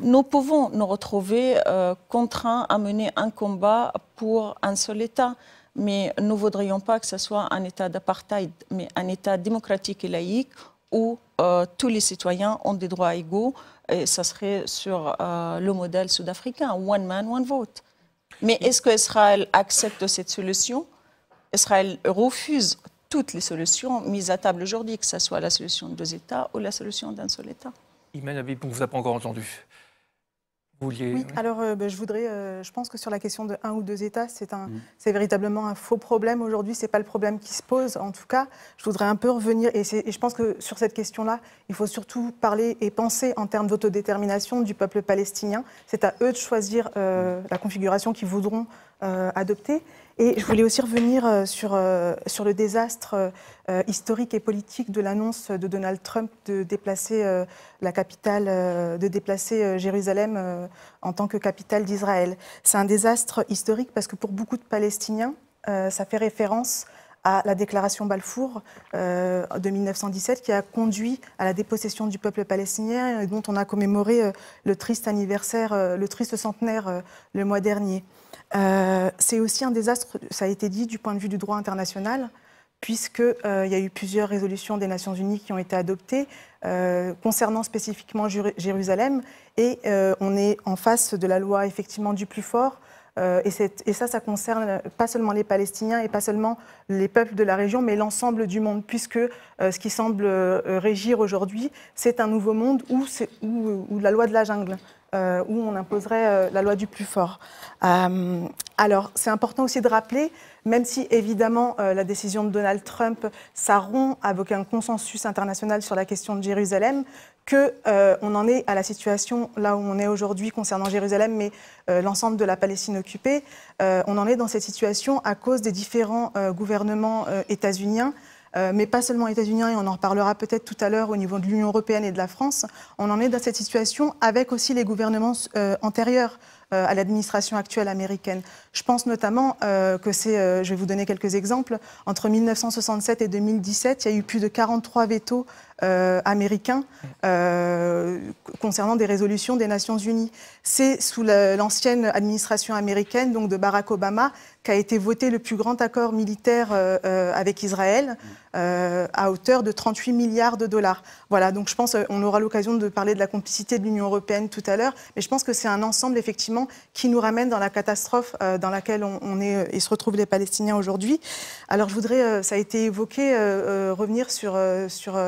S5: nous pouvons nous retrouver contraints à mener un combat pour un seul État. Mais nous ne voudrions pas que ce soit un État d'apartheid, mais un État démocratique et laïque où tous les citoyens ont des droits égaux et ça serait sur euh, le modèle sud-africain, one man, one vote. Mais est-ce qu'Israël accepte cette solution Israël refuse toutes les solutions mises à table aujourd'hui, que ce soit la solution de
S6: deux États ou la solution d'un seul État.
S1: Iman on ne vous a pas encore entendu
S6: oui, alors euh, ben, je voudrais, euh, je pense que sur la question de un ou deux États, mm. c'est véritablement un faux problème aujourd'hui. C'est pas le problème qui se pose, en tout cas. Je voudrais un peu revenir, et, je pense que sur cette question-là, il faut surtout parler et penser en termes d'autodétermination du peuple palestinien. C'est à eux de choisir euh, la configuration qu'ils voudront adopter. Et je voulais aussi revenir euh, euh, sur, le désastre euh, historique et politique de l'annonce de Donald Trump de déplacer la capitale, de déplacer Jérusalem en tant que capitale d'Israël. C'est un désastre historique parce que pour beaucoup de Palestiniens, ça fait référence à la déclaration Balfour de 1917 qui a conduit à la dépossession du peuple palestinien et dont on a commémoré le triste anniversaire, le triste centenaire le mois dernier. Euh, c'est aussi un désastre, ça a été dit, du point de vue du droit international, puisqu'il euh, il y a eu plusieurs résolutions des Nations Unies qui ont été adoptées euh, concernant spécifiquement Jérusalem, et on est en face de la loi effectivement du plus fort. Et, ça, ça concerne pas seulement les Palestiniens et pas seulement les peuples de la région, mais l'ensemble du monde, puisque ce qui semble régir aujourd'hui, c'est un nouveau monde où, où la loi de la jungle euh, où on imposerait euh, la loi du plus fort. Euh, alors, c'est important aussi de rappeler, même si évidemment la décision de Donald Trump, s'arrond rompt avec un consensus international sur la question de Jérusalem, qu'on en est à la situation là où on est aujourd'hui concernant Jérusalem, mais l'ensemble de la Palestine occupée, on en est dans cette situation à cause des différents gouvernements états-uniens euh, mais pas seulement états unis hein, et on en reparlera peut-être tout à l'heure au niveau de l'Union européenne et de la France, on en est dans cette situation avec aussi les gouvernements euh, antérieurs euh, à l'administration actuelle américaine. Je pense notamment euh, que c'est, euh, je vais vous donner quelques exemples, entre 1967 et 2017, il y a eu plus de 43 vétos euh, américains concernant des résolutions des Nations Unies. C'est sous l'ancienne administration américaine, donc de Barack Obama, qu'a été voté le plus grand accord militaire avec Israël, à hauteur de 38 milliards de dollars. Voilà, donc je pense, on aura l'occasion de parler de la complicité de l'Union européenne tout à l'heure, mais je pense que c'est un ensemble, effectivement, qui nous ramène dans la catastrophe dans laquelle on, est euh, et se retrouvent les Palestiniens aujourd'hui. Alors je voudrais, euh, ça a été évoqué, euh, revenir sur... sur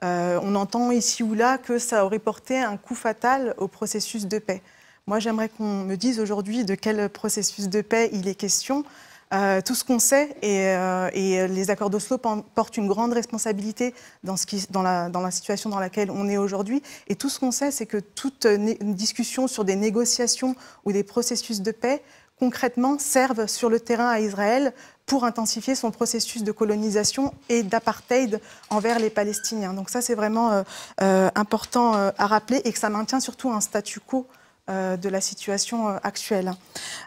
S6: on entend ici ou là que ça aurait porté un coup fatal au processus de paix. Moi, j'aimerais qu'on me dise aujourd'hui de quel processus de paix il est question. tout ce qu'on sait, et, les accords d'Oslo portent une grande responsabilité dans, ce qui, dans, la, situation dans laquelle on est aujourd'hui. Et tout ce qu'on sait, c'est que toute discussion sur des négociations ou des processus de paix concrètement servent sur le terrain à Israël pour intensifier son processus de colonisation et d'apartheid envers les Palestiniens. Donc ça, c'est vraiment euh, euh, important euh, à rappeler et que ça maintient surtout un statu quo de la situation actuelle.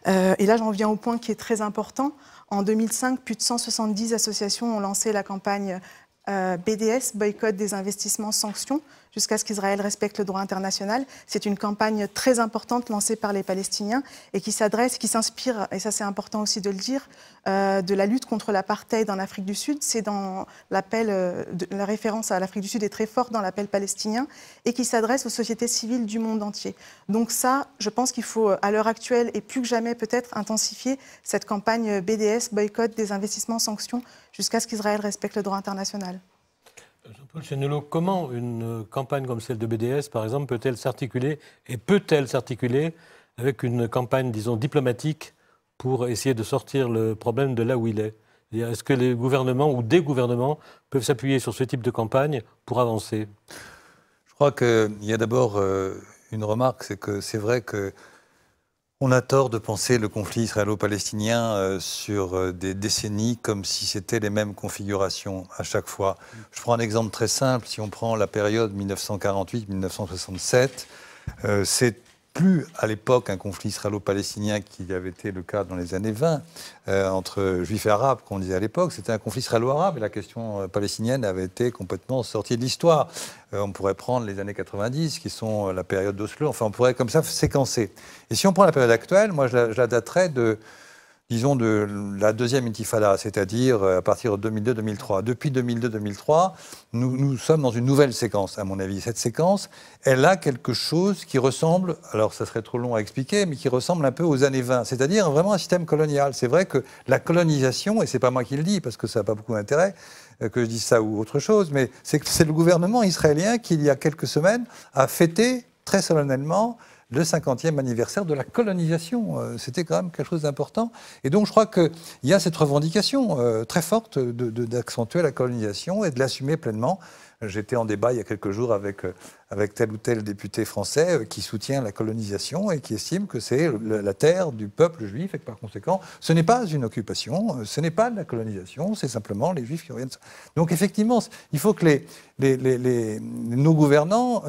S6: et là, j'en viens au point qui est très important. En 2005, plus de 170 associations ont lancé la campagne BDS, Boycott des investissements, sanctions, jusqu'à ce qu'Israël respecte le droit international. C'est une campagne très importante lancée par les Palestiniens et qui s'adresse, qui s'inspire, et ça c'est important aussi de le dire, euh, de la lutte contre l'apartheid en Afrique du Sud. C'est dans l'appel, euh, la référence à l'Afrique du Sud est très forte dans l'appel palestinien et qui s'adresse aux sociétés civiles du monde entier. Donc ça, je pense qu'il faut à l'heure actuelle et plus que jamais peut-être intensifier cette campagne BDS, boycott des investissements, sanctions, jusqu'à ce qu'Israël respecte le droit international
S2: comment une euh, campagne comme celle de BDS, par exemple, peut-elle s'articuler et peut-elle s'articuler avec une campagne, disons, diplomatique pour essayer de sortir le problème de là où il est Est-ce que les gouvernements ou des gouvernements peuvent s'appuyer sur ce type de campagne pour avancer
S3: Je crois qu'il y a d'abord euh, une remarque, c'est que c'est vrai que on a tort de penser le conflit israélo-palestinien euh, sur euh, des décennies comme si c'était les mêmes configurations à chaque fois. Je prends un exemple très simple. Si on prend la période 1948-1967, euh, c'est plus à l'époque un conflit israélo-palestinien qui avait été le cas dans les années 20 euh, entre juifs et arabes, qu'on disait à l'époque. C'était un conflit israélo-arabe et la question euh, palestinienne avait été complètement sortie de l'histoire. Euh, on pourrait prendre les années 90, qui sont la période d'Oslo. Enfin, on pourrait comme ça séquencer. Et si on prend la période actuelle, moi, je je la daterais de disons, de la deuxième intifada, c'est-à-dire euh, à partir de 2002-2003. Depuis 2002-2003, nous, sommes dans une nouvelle séquence, à mon avis. Cette séquence, elle a quelque chose qui ressemble, alors ça serait trop long à expliquer, mais qui ressemble un peu aux années 20, c'est-à-dire vraiment un système colonial. C'est vrai que la colonisation, et c'est pas moi qui le dis, parce que ça n'a pas beaucoup d'intérêt, euh, que je dise ça ou autre chose, mais c'est le gouvernement israélien qui, il y a quelques semaines, a fêté très solennellement le 50e anniversaire de la colonisation. Euh, c'était quand même quelque chose d'important. Et donc je crois qu'il y a cette revendication euh, très forte d'accentuer la colonisation et de l'assumer pleinement. J'étais en débat il y a quelques jours avec, euh, avec tel ou tel député français qui soutient la colonisation et qui estime que c'est la terre du peuple juif et que par conséquent, ce n'est pas une occupation, ce n'est pas la colonisation, c'est simplement les juifs qui reviennent. Donc effectivement, il faut que les, les, les, nos gouvernants...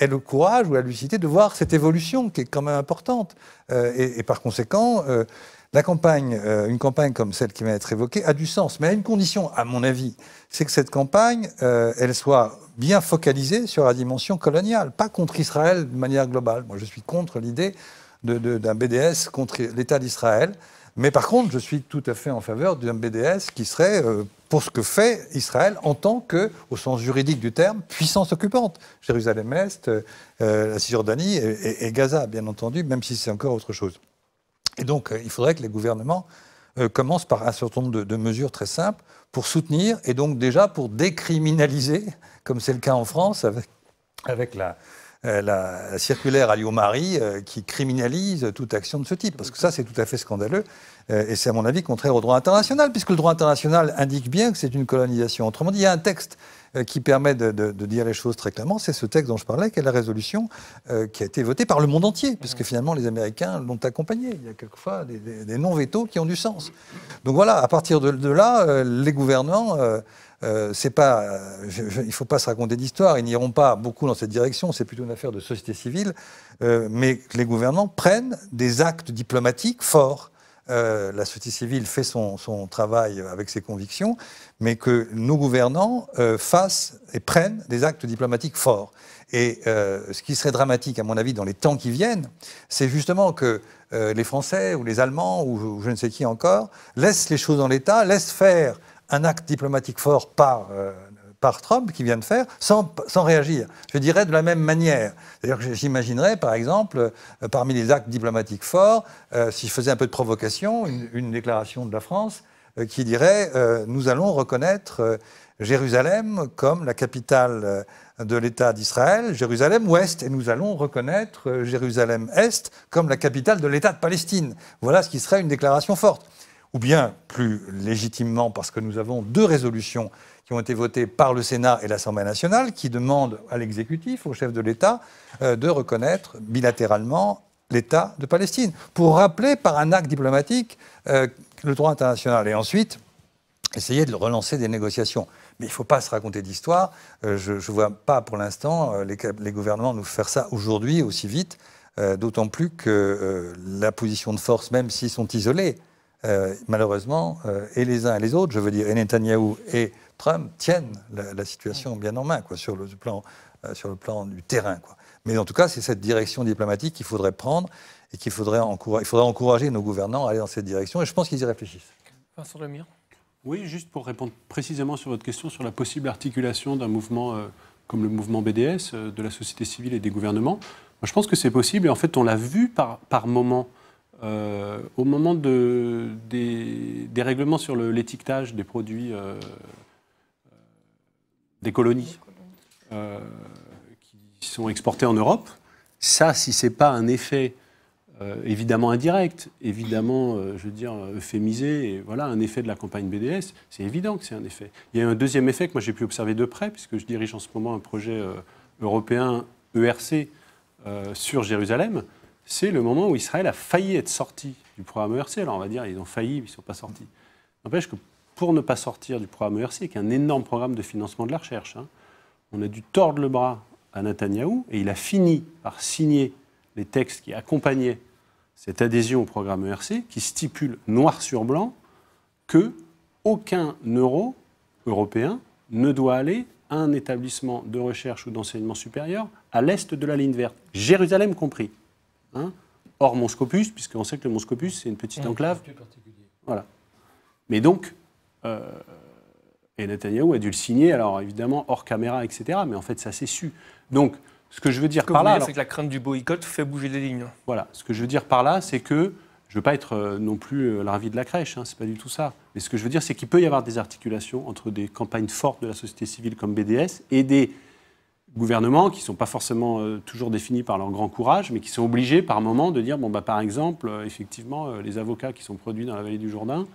S3: Et le courage ou la lucidité de voir cette évolution qui est quand même importante. Euh, et, par conséquent, euh, la campagne, euh, une campagne comme celle qui va être évoquée, a du sens, mais à une condition, à mon avis, c'est que cette campagne, elle soit bien focalisée sur la dimension coloniale, pas contre Israël de manière globale. Moi, je suis contre l'idée d'un BDS contre l'État d'Israël. Mais par contre, je suis tout à fait en faveur d'un BDS qui serait euh, pour ce que fait Israël en tant que, au sens juridique du terme, puissance occupante. Jérusalem-Est, euh, euh, la Cisjordanie et, Gaza, bien entendu, même si c'est encore autre chose. Et donc, il faudrait que les gouvernements commencent par un certain nombre de, mesures très simples pour soutenir et donc déjà pour décriminaliser, comme c'est le cas en France avec, avec la, euh, la, la circulaire lyon marie euh, qui criminalise toute action de ce type. Parce que ça, c'est tout à fait scandaleux. Euh, et c'est à mon avis contraire au droit international, puisque le droit international indique bien que c'est une colonisation. Autrement dit, il y a un texte euh, qui permet de, dire les choses très clairement, c'est ce texte dont je parlais, qui est la résolution euh, qui a été votée par le monde entier, puisque finalement les Américains l'ont accompagnée. Il y a quelquefois des, non-vétos qui ont du sens. Donc voilà, à partir de, là, les gouvernants... c'est pas, il ne faut pas se raconter d'histoire, ils n'iront pas beaucoup dans cette direction, c'est plutôt une affaire de société civile, mais les gouvernants prennent des actes diplomatiques forts. Euh, la société civile fait son, travail avec ses convictions, mais que nos gouvernants euh, fassent et prennent des actes diplomatiques forts. Et euh, ce qui serait dramatique, à mon avis, dans les temps qui viennent, c'est justement que les Français ou les Allemands ou, ou je ne sais qui encore laissent les choses dans l'état, laissent faire un acte diplomatique fort par par Trump qui vient de faire sans, réagir. Je dirais de la même manière. D'ailleurs, j'imaginerais, par exemple, euh, parmi les actes diplomatiques forts, euh, si je faisais un peu de provocation, une, déclaration de la France euh, qui dirait Nous allons reconnaître Jérusalem comme la capitale de l'État d'Israël, Jérusalem-Ouest, et nous allons reconnaître Jérusalem-Est comme la capitale de l'État de Palestine. Voilà ce qui serait une déclaration forte. Ou bien, plus légitimement, parce que nous avons deux résolutions qui ont été votés par le Sénat et l'Assemblée nationale, qui demandent à l'exécutif, au chef de l'État, euh, de reconnaître bilatéralement l'État de Palestine, pour rappeler par un acte diplomatique euh, le droit international, et ensuite essayer de relancer des négociations. Mais il ne faut pas se raconter d'histoire. Euh, je ne vois pas pour l'instant les, les, gouvernements nous faire ça aujourd'hui aussi vite, d'autant plus que la position de force, même s'ils sont isolés, malheureusement, et les uns et les autres, je veux dire, et Netanyahou et Trump tiennent la, situation bien en main, quoi, sur le plan, euh, sur le plan du terrain, quoi. Mais en tout cas, c'est cette direction diplomatique qu'il faudrait prendre et qu'il faudrait encourager,
S4: il encourager nos gouvernants à aller dans cette direction. Et je pense qu'ils y réfléchissent. Vincent Lemire. Oui, juste pour répondre précisément sur votre question sur la possible articulation d'un mouvement euh, comme le mouvement BDS, euh, de la société civile et des gouvernements. je pense que c'est possible et en fait, on l'a vu par, par moment. au moment de, des, règlements sur l'étiquetage des produits colonies euh, qui sont exportées en Europe. Ça, si ce n'est pas un effet euh, évidemment indirect, évidemment, euh, je veux dire, euphémisé, voilà, un effet de la campagne BDS, c'est évident que c'est un effet. Il y a un deuxième effet que moi j'ai pu observer de près, puisque je dirige en ce moment un projet européen ERC sur Jérusalem, c'est le moment où Israël a failli être sorti du programme ERC. Alors on va dire, ils ont failli, ils ne sont pas sortis. N'empêche que pour ne pas sortir du programme ERC, qui est un énorme programme de financement de la recherche. Hein. On a dû tordre le bras à Netanyahou et il a fini par signer les textes qui accompagnaient cette adhésion au programme ERC, qui stipule noir sur blanc que aucun euro européen ne doit aller à un établissement de recherche ou d'enseignement supérieur à l'est de la ligne verte, Jérusalem compris. Hein hors Monscopus, puisqu'on sait que le Monscopus, c'est une petite enclave. Voilà. Mais donc, euh, et Netanyahu a dû le signer, alors évidemment hors caméra, etc. Mais en fait, ça s'est su. Donc, ce que je veux dire par là. C'est que
S1: la crainte du boycott fait bouger les lignes.
S4: Voilà. Ce que je veux dire par là, c'est que. Je ne veux pas être euh, non plus euh, la ravie de la crèche, hein, ce n'est pas du tout ça. Mais ce que je veux dire, c'est qu'il peut y avoir des articulations entre des campagnes fortes de la société civile comme BDS et des gouvernements qui ne sont pas forcément toujours définis par leur grand courage, mais qui sont obligés par moment de dire, bon, bah, par exemple, effectivement, les avocats qui sont produits dans la vallée du Jourdain,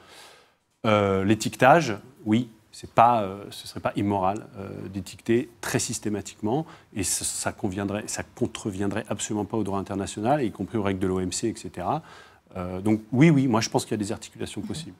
S4: euh, l'étiquetage, oui, pas, euh, ce ne serait pas immoral euh, d'étiqueter très systématiquement et ça, conviendrait, ça contreviendrait absolument pas au droit international, y compris aux règles de l'OMC, etc. donc oui, oui, moi je pense qu'il y a des articulations mhm. possibles.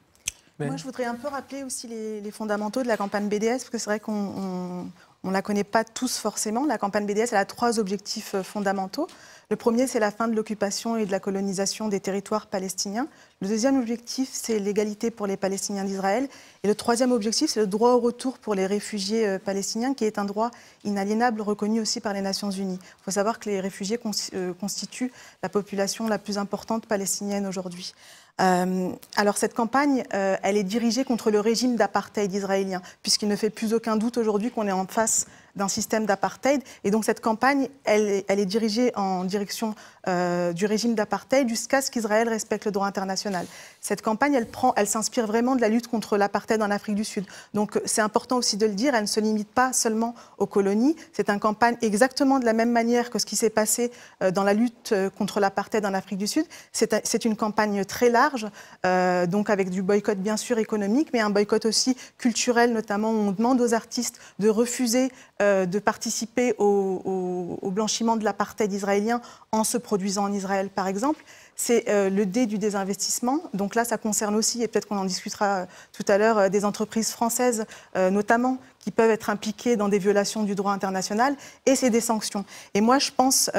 S4: Moi
S6: je voudrais un peu rappeler aussi les, les fondamentaux de la campagne BDS, parce que c'est vrai qu'on on ne la connaît pas tous forcément. La campagne BDS, elle a trois objectifs euh, fondamentaux. Le premier, c'est la fin de l'occupation et de la colonisation des territoires palestiniens. Le deuxième objectif, c'est l'égalité pour les Palestiniens d'Israël. Et le troisième objectif, c'est le droit au retour pour les réfugiés euh, palestiniens, qui est un droit inaliénable reconnu aussi par les Nations Unies. Il faut savoir que les réfugiés euh, constituent la population la plus importante palestinienne aujourd'hui. Euh, alors cette campagne, euh, elle est dirigée contre le régime d'apartheid israélien, puisqu'il ne fait plus aucun doute aujourd'hui qu'on est en face d'un système d'apartheid. Et donc cette campagne, elle, est dirigée en direction euh, du régime d'apartheid jusqu'à ce qu'Israël respecte le droit international. Cette campagne, elle, s'inspire vraiment de la lutte contre l'apartheid en Afrique du Sud. Donc c'est important aussi de le dire, elle ne se limite pas seulement aux colonies. C'est une campagne exactement de la même manière que ce qui s'est passé euh, dans la lutte euh, contre l'apartheid en Afrique du Sud. C'est une campagne très large, euh, donc avec du boycott bien sûr économique, mais un boycott aussi culturel, notamment où on demande aux artistes de refuser de participer au, au blanchiment de l'apartheid israélien en se produisant en Israël, par exemple c'est euh, le dé du désinvestissement. Donc là, ça concerne aussi, et peut-être qu'on en discutera euh, tout à l'heure, euh, des entreprises françaises notamment, qui peuvent être impliquées dans des violations du droit international, et c'est des sanctions. Et moi, je pense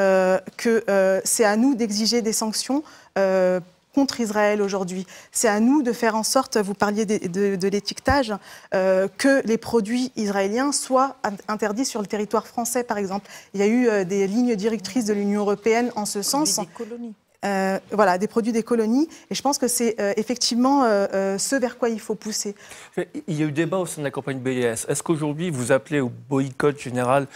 S6: que c'est à nous d'exiger des sanctions contre Israël aujourd'hui. C'est à nous de faire en sorte, vous parliez de, l'étiquetage, que les produits israéliens soient interdits sur le territoire français, par exemple. Il y a eu des lignes directrices de l'Union européenne en ce sens. Des colonies. Euh, voilà, des produits des colonies. Et je pense que c'est euh, effectivement euh, ce vers quoi il faut pousser.
S1: Il y a eu débat au sein de la campagne BDS. Est-ce qu'aujourd'hui, vous appelez au boycott général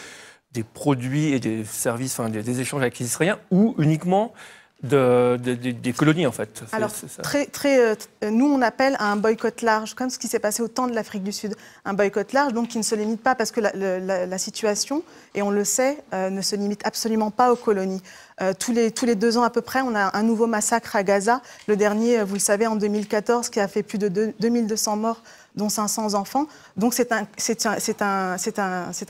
S1: des produits et des services, des, échanges avec les Israéliens, ou uniquement des colonies, en fait. Alors, Très,
S6: très, nous, on appelle à un boycott large, comme ce qui s'est passé au temps de l'Afrique du Sud. Un boycott large, donc, qui ne se limite pas, parce que la, situation, et on le sait, ne se limite absolument pas aux colonies. Euh, tous, les, deux ans à peu près, on a un nouveau massacre à Gaza. Le dernier, euh, vous le savez, en 2014, qui a fait plus de 2200 morts dont 500 enfants. Donc c'est un,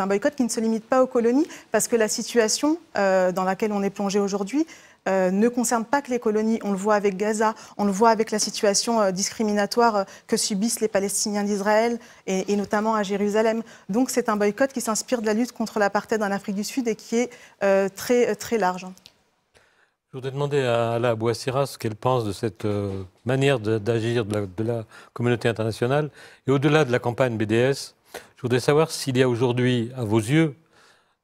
S6: boycott qui ne se limite pas aux colonies, parce que la situation euh, dans laquelle on est plongé aujourd'hui ne concerne pas que les colonies. On le voit avec Gaza, on le voit avec la situation discriminatoire que subissent les Palestiniens d'Israël, et, et, notamment à Jérusalem. Donc c'est un boycott qui s'inspire de la lutte contre l'apartheid en Afrique du Sud et qui est très, très large.
S2: Je voudrais demander à la Bouassira ce qu'elle pense de cette euh, manière d'agir de, la communauté internationale. Et au-delà de la campagne BDS, je voudrais savoir s'il y a aujourd'hui, à vos yeux,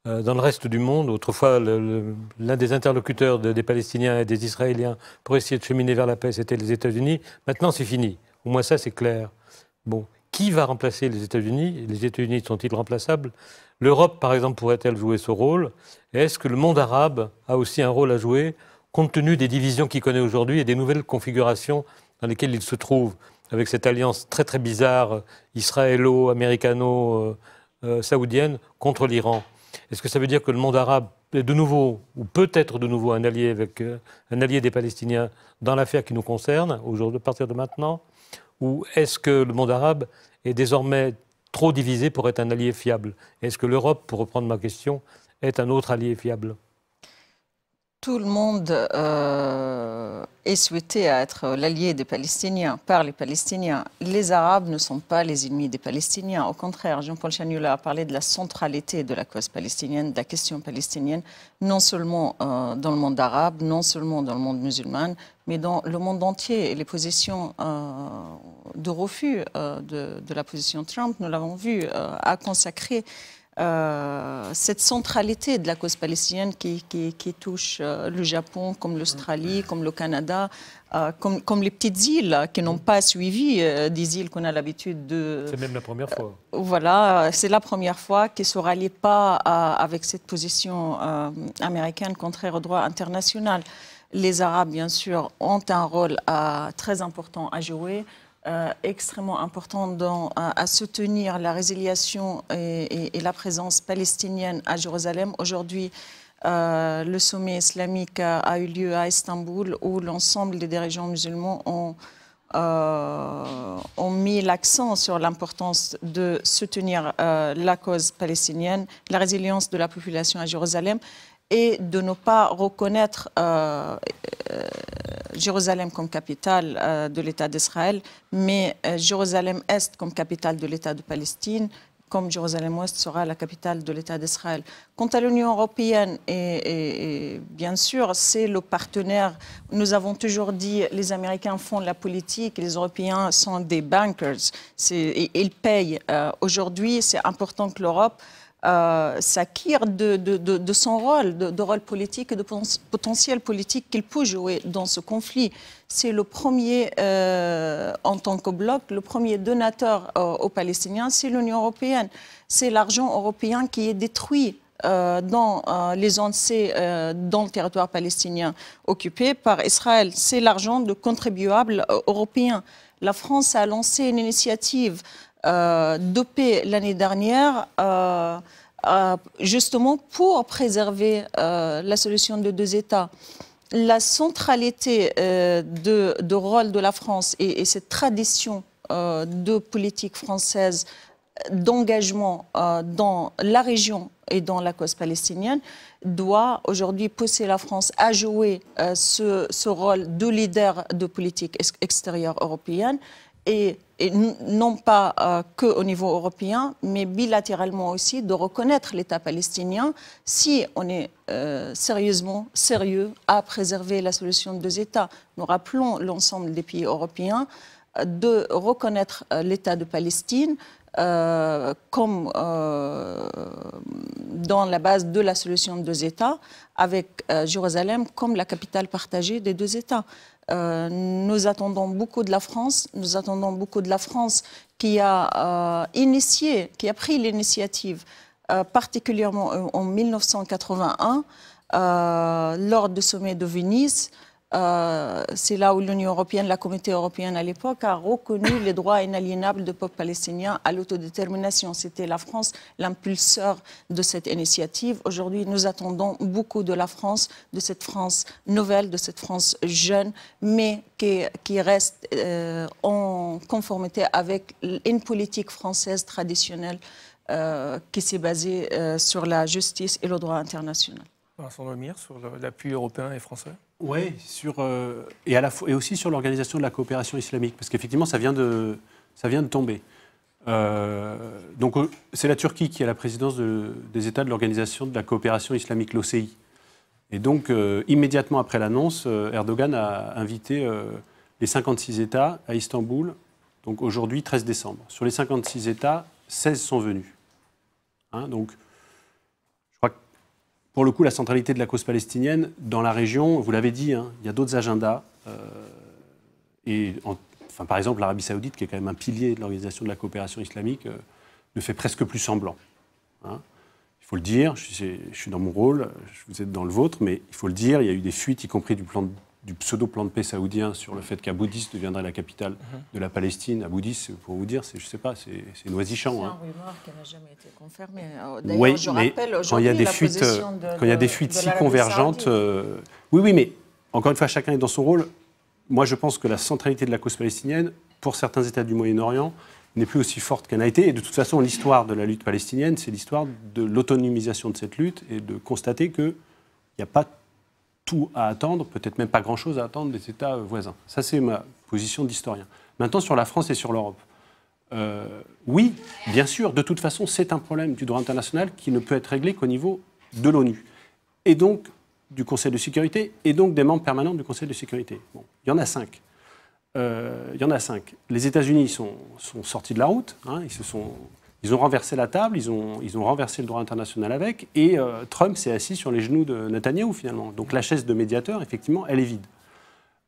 S2: euh, dans le reste du monde, autrefois l'un des interlocuteurs des Palestiniens et des Israéliens pour essayer de cheminer vers la paix, c'était les États-Unis. Maintenant, c'est fini. Au moins ça, c'est clair. Bon, qui va remplacer les États-Unis Les États-Unis sont-ils remplaçables L'Europe, par exemple, pourrait-elle jouer ce rôle Est-ce que le monde arabe a aussi un rôle à jouer compte tenu des divisions qu'il connaît aujourd'hui et des nouvelles configurations dans lesquelles il se trouve, avec cette alliance très très bizarre euh, israélo-américano-saoudienne euh, euh, contre l'Iran. Est-ce que ça veut dire que le monde arabe est de nouveau, ou peut être de nouveau, un allié, avec, un allié des Palestiniens dans l'affaire qui nous concerne, à partir de maintenant Ou est-ce que le monde arabe est désormais trop divisé pour être un allié fiable Est-ce que l'Europe, pour reprendre ma question, est un autre allié fiable
S5: tout le monde euh, est souhaité à être l'allié des Palestiniens, par les Palestiniens. Les Arabes ne sont pas les ennemis des Palestiniens. Au contraire, Jean-Paul Chanula a parlé de la centralité de la cause palestinienne, de la question palestinienne, non seulement euh, dans le monde arabe, non seulement dans le monde musulman, mais dans le monde entier. les positions euh, de refus de, de, la position Trump, nous l'avons vu, a consacré euh, cette centralité de la cause palestinienne qui, touche euh, le Japon, comme l'Australie, comme le Canada, euh, comme, les petites îles qui n'ont pas suivi des îles qu'on a l'habitude de. C'est
S2: même la première fois.
S5: voilà, c'est la première fois qu'ils ne se rallient pas avec cette position américaine contraire au droit international. Les Arabes, bien sûr, ont un rôle très important à jouer. Euh, extrêmement important à, soutenir la résiliation et, la présence palestinienne à Jérusalem. Aujourd'hui, euh, le sommet islamique a, eu lieu à Istanbul où l'ensemble des dirigeants musulmans ont euh, mis l'accent sur l'importance de soutenir la cause palestinienne, la résilience de la population à Jérusalem et de ne pas reconnaître euh, euh, Jérusalem comme capitale euh, de l'État d'Israël, mais Jérusalem-Est comme capitale de l'État de Palestine, comme Jérusalem-Ouest sera la capitale de l'État d'Israël. Quant à l'Union européenne, et, bien sûr, c'est le partenaire. Nous avons toujours dit les Américains font la politique, les Européens sont des bankers, et, ils payent. Aujourd'hui, c'est important que l'Europe euh, s'acquiert de, son rôle, de, rôle politique et de potentiel politique qu'il peut jouer dans ce conflit. C'est le premier, euh, en tant que bloc, le premier donateur euh, aux Palestiniens, c'est l'Union européenne. C'est l'argent européen qui est détruit dans les zones dans le territoire palestinien occupé par Israël. C'est l'argent de contribuables européens. La France a lancé une initiative euh, dopé l'année dernière euh, euh, justement pour préserver la solution de deux États la centralité de, rôle de la France et, cette tradition de politique française d'engagement dans la région et dans la cause palestinienne doit aujourd'hui pousser la France à jouer ce, rôle de leader de politique extérieure européenne et, non pas euh, qu'au niveau européen, mais bilatéralement aussi, de reconnaître l'État palestinien si on est euh, sérieusement sérieux à préserver la solution de deux États. Nous rappelons l'ensemble des pays européens euh, de reconnaître l'État de Palestine comme dans la base de la solution de deux États, avec Jérusalem comme la capitale partagée des deux États. Euh, nous attendons beaucoup de la France. Nous attendons beaucoup de la France qui a euh, initié, qui a pris l'initiative, euh, particulièrement en 1981, lors du sommet de Venise. Euh, c'est là où l'Union européenne, la communauté européenne à l'époque, a reconnu les droits inaliénables du peuple palestinien à l'autodétermination. C'était la France l'impulseur de cette initiative. Aujourd'hui, nous attendons beaucoup de la France, de cette France nouvelle, de cette France jeune, mais qui, reste euh, en conformité avec une politique française traditionnelle euh, qui s'est basée sur la justice et le droit international.
S1: Vincent Lemire, sur l'appui européen et français oui, sur
S4: euh, et à la et aussi sur l'organisation de la coopération islamique, parce qu'effectivement, ça vient de ça vient de tomber. Euh, donc, euh, c'est la Turquie qui a la présidence des États de l'organisation de la coopération islamique, l'OCI. Et donc, immédiatement après l'annonce, Erdogan a invité les 56 États à Istanbul. Donc aujourd'hui, 13 décembre. Sur les 56 États, 16 sont venus. Hein, donc pour le coup, la centralité de la cause palestinienne dans la région, vous l'avez dit, hein, il y a d'autres agendas. Euh, et enfin, par exemple, l'Arabie saoudite, qui est quand même un pilier de l'organisation de la coopération islamique, euh, ne fait presque plus semblant. Hein. Il faut le dire, je suis, dans mon rôle, je vous êtes dans le vôtre, mais il faut le dire, il y a eu des fuites, y compris du plan du pseudo-plan de paix saoudien sur le fait qu'Aboudis deviendrait la capitale mhm. de la Palestine. Aboudis, pour vous dire, c'est, je sais pas, c'est, noisichant. C'est un hein.
S5: rumeur qui n'a jamais été oui, je quand il y a des fuites, euh, quand il y des fuites si convergentes,
S4: euh, oui, oui, mais encore une fois, chacun est dans son rôle. Moi, je pense que la centralité de la cause palestinienne, pour certains États du Moyen-Orient, n'est plus aussi forte qu'elle a été. Et de toute façon, l'histoire de la lutte palestinienne, c'est l'histoire de l'autonomisation de cette lutte et de constater qu'il n'y a pas tout à attendre, peut-être même pas grand-chose à attendre des États voisins. Ça, c'est ma position d'historien. Maintenant, sur la France et sur l'Europe. Euh, oui, bien sûr, de toute façon, c'est un problème du droit international qui ne peut être réglé qu'au niveau de l'ONU. Et donc, du Conseil de sécurité, et donc des membres permanents du Conseil de sécurité. il y en a cinq. Euh, il y en a cinq. Les États-Unis sont, sortis de la route, hein, ils se sont ils ont renversé la table, ils ont, ils ont renversé le droit international avec, et euh, Trump s'est assis sur les genoux de Netanyahou finalement. Donc la chaise de médiateur, effectivement, elle est vide.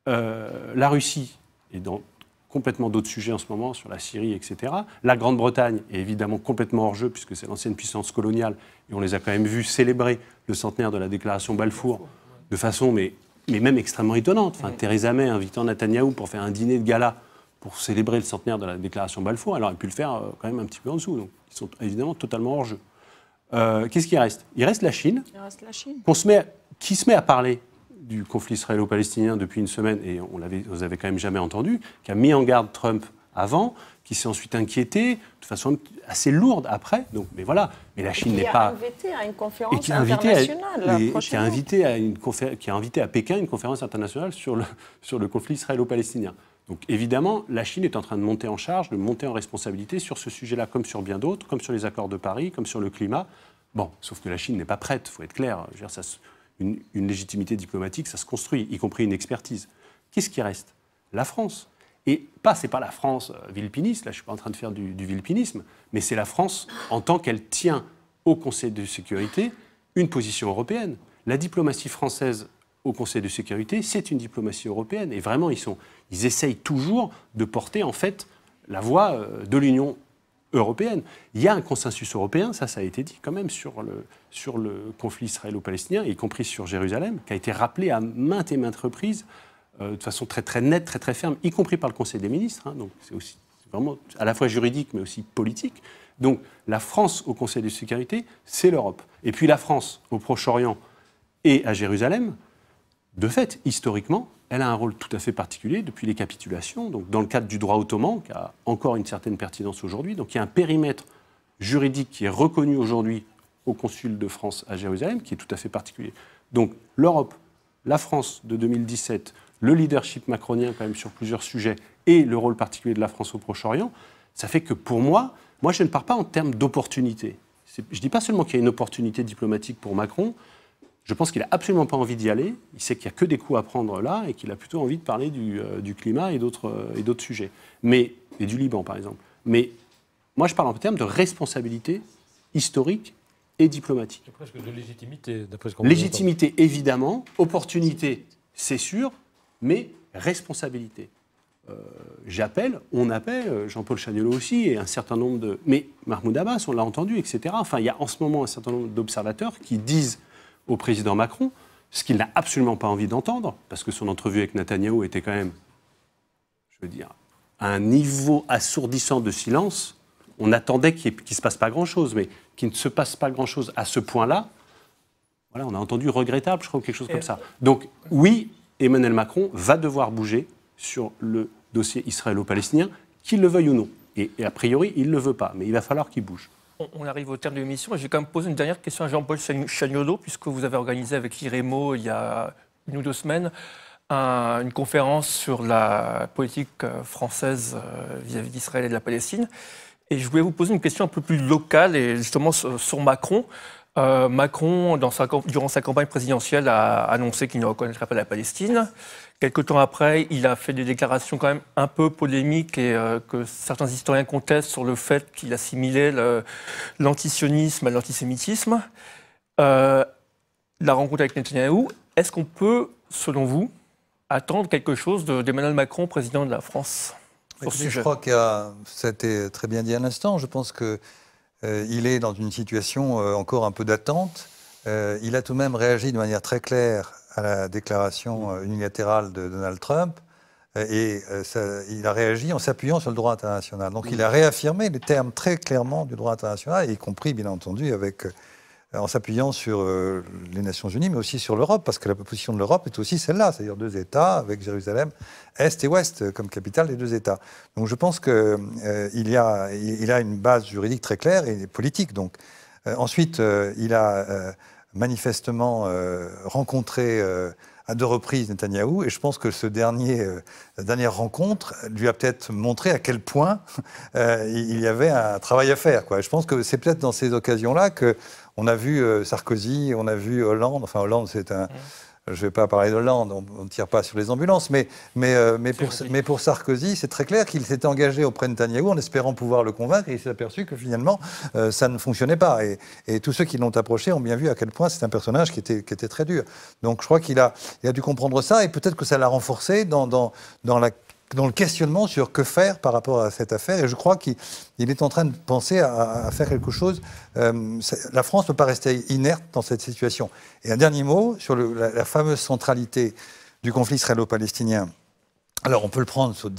S4: Euh, la Russie est dans complètement d'autres sujets en ce moment, sur la Syrie, etc. La Grande-Bretagne est évidemment complètement hors jeu, puisque c'est l'ancienne puissance coloniale, et on les a quand même vus célébrer le centenaire de la déclaration Balfour de façon, mais, mais même extrêmement étonnante. Enfin, Theresa May invitant Netanyahou pour faire un dîner de gala pour célébrer le centenaire de la déclaration Balfour, elle aurait pu le faire euh, quand même un petit peu en dessous. Donc, ils sont évidemment totalement hors jeu. Euh, qu'est-ce qui reste Il reste la Chine. Il reste la Chine. se met qui se met à parler du conflit israélo-palestinien depuis une semaine, et on l'avait, vous avez quand même jamais entendu, qui a mis en garde Trump avant, qui s'est ensuite inquiété, de façon assez lourde après. Donc, mais voilà, mais la Chine n'est pas.
S5: Invité à une
S6: conférence internationale. qui, a
S4: invité à une qui a invité à Pékin une conférence internationale sur le, sur le conflit israélo-palestinien. Donc évidemment, la Chine est en train de monter en charge, de monter en responsabilité sur ce sujet-là, comme sur bien d'autres, comme sur les accords de Paris, comme sur le climat. Bon, sauf que la Chine n'est pas prête, il faut être clair. ça une, légitimité diplomatique, ça se construit, y compris une expertise. Qu'est-ce qui reste La France. Et pas, c'est pas la France euh, vilpiniste, là je suis pas en train de faire du, du vilpinisme, mais c'est la France en tant qu'elle tient au Conseil de sécurité une position européenne. La diplomatie française au Conseil de sécurité, c'est une diplomatie européenne. Et vraiment, ils, sont, ils essayent toujours de porter, en fait, la voix euh, de l'Union européenne. Il y a un consensus européen, ça, ça a été dit quand même, sur le, sur le conflit israélo-palestinien, y compris sur Jérusalem, qui a été rappelé à maintes et maintes reprises, euh, de façon très, très nette, très, très ferme, y compris par le Conseil des ministres. Hein. donc, c'est aussi vraiment à la fois juridique, mais aussi politique. Donc, la France au Conseil de sécurité, c'est l'Europe. Et puis, la France au Proche-Orient et à Jérusalem, de fait, historiquement, elle a un rôle tout à fait particulier depuis les capitulations, donc dans le cadre du droit ottoman, qui a encore une certaine pertinence aujourd'hui. Donc il y a un périmètre juridique qui est reconnu aujourd'hui au consul de France à Jérusalem, qui est tout à fait particulier. Donc l'Europe, la France de 2017, le leadership macronien quand même sur plusieurs sujets et le rôle particulier de la France au Proche-Orient, ça fait que pour moi, moi je ne pars pas en termes d'opportunité. Je ne dis pas seulement qu'il y a une opportunité diplomatique pour Macron, je pense qu'il n'a absolument pas envie d'y aller. Il sait qu'il n'y a que des coups à prendre là et qu'il a plutôt envie de parler du, euh, climat euh, et d'autres sujets. Mais, et du Liban, par exemple. Mais moi, je parle en termes de responsabilité historique et diplomatique.
S2: presque de légitimité, d'après ce qu'on Légitimité,
S4: évidemment. Opportunité, c'est sûr. Mais responsabilité. Euh, j'appelle, on appelle, Jean-Paul chagnolot aussi, et un certain nombre de. Mais Mahmoud Abbas, on l'a entendu, etc. Enfin, il y a en ce moment un certain nombre d'observateurs qui disent au président Macron, ce qu'il n'a absolument pas envie d'entendre, parce que son entrevue avec Netanyahu était quand même, je veux dire, à un niveau assourdissant de silence. On attendait qu'il ne se passe pas grand-chose, mais qu'il ne se passe pas grand-chose à ce point-là, voilà, on a entendu regrettable, je crois, quelque chose comme ça. Donc oui, Emmanuel Macron va devoir bouger sur le dossier israélo-palestinien, qu'il le veuille ou non. et a priori, il ne le veut pas, mais il va falloir qu'il bouge.
S1: On arrive au terme de l'émission et j'ai quand même posé une dernière question à Jean-Paul Chagnodo, puisque vous avez organisé avec l'IREMO il y a une ou deux semaines une conférence sur la politique euh, française euh, vis-à-vis d'Israël et de la Palestine. Et je voulais vous poser une question un peu plus locale et justement sur Macron. Euh, Macron, dans durant sa campagne présidentielle, a annoncé qu'il ne reconnaîtrait pas la Palestine. Quelque temps après, il a fait des déclarations quand même un peu polémiques et euh, que certains historiens contestent sur le fait qu'il assimilait l'antisionisme à l'antisémitisme. Euh, la rencontre avec Netanyahu, est-ce qu'on peut, selon vous, attendre quelque chose d'Emmanuel Macron, président de la France Je crois
S3: que été très bien dit à l'instant. Je pense que euh, il est dans une situation euh, encore un peu d'attente. Euh, il a tout de même réagi de manière très claire à la déclaration mm. unilatérale de Donald Trump. Et il a réagi en s'appuyant sur le droit international. Donc il mm. a réaffirmé les termes très clairement du droit international, y compris bien entendu avec euh, en s'appuyant sur euh, les Nations Unies, mais aussi sur l'Europe, parce que la position de l'Europe est aussi celle-là, c'est-à-dire deux États, avec Jérusalem, Est et Ouest, euh, comme capitale des deux États. Donc je pense qu'il a, une base juridique très claire et politique. Donc. ensuite, il a manifestement rencontré à deux reprises Netanyahou, et je pense que ce dernier, euh, dernière rencontre lui a peut-être montré à quel point euh, il y avait un travail à faire. je pense que c'est peut-être dans ces occasions-là que on a vu euh, Sarkozy, on a vu Hollande. Enfin, Hollande, c'est un, je ne vais pas parler de Hollande, on ne tire pas sur les ambulances, mais, mais, euh, mais, pour, Sarkozy, c'est très clair qu'il s'est engagé auprès de Netanyahou en espérant pouvoir le convaincre et il s'est aperçu que finalement, euh, ça ne fonctionnait pas. Et, tous ceux qui l'ont approché ont bien vu à quel point c'est un personnage qui était, était, très dur. Donc je crois qu'il a, il a dû comprendre ça et peut-être que ça l'a renforcé dans, dans, dans la dans le questionnement sur que faire par rapport à cette affaire. Et je crois qu'il est en train de penser à, faire quelque chose. Euh, la France ne peut pas rester inerte dans cette situation. Et un dernier mot sur la, fameuse centralité du conflit israélo-palestinien. Alors on peut le prendre sous de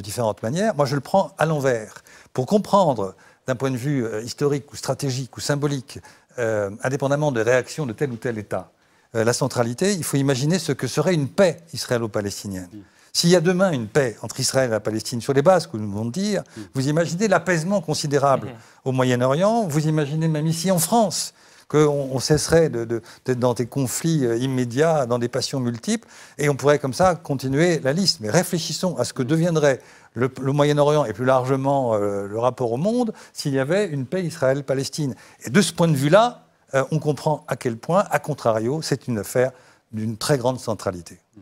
S3: différentes manières. Moi je le prends à l'envers. Pour comprendre d'un point de vue euh, historique ou stratégique ou symbolique, euh, indépendamment des réactions de tel ou tel État, la centralité, il faut imaginer ce que serait une paix israélo-palestinienne. S'il y a demain une paix entre Israël et la Palestine sur les bases que nous venons dire, mm. vous imaginez l'apaisement considérable mm-hmm. au Moyen-Orient, vous imaginez même ici en France qu'on cesserait d'être dans des conflits euh, immédiats, dans des passions multiples, et on pourrait comme ça continuer la liste. Mais réfléchissons à ce que mm. deviendrait le, Moyen-Orient et plus largement euh, le rapport au monde s'il y avait une paix Israël-Palestine. Et de ce point de vue-là, euh, on comprend à quel point, à contrario, c'est une affaire d'une très grande centralité. Mm.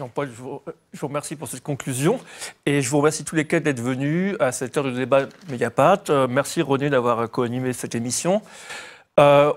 S1: Jean-Paul, je, vous remercie pour cette conclusion et je vous remercie tous les quatre d'être venus à cette heure de débat Mediapart. Euh, merci René d'avoir co-animé cette émission. Euh,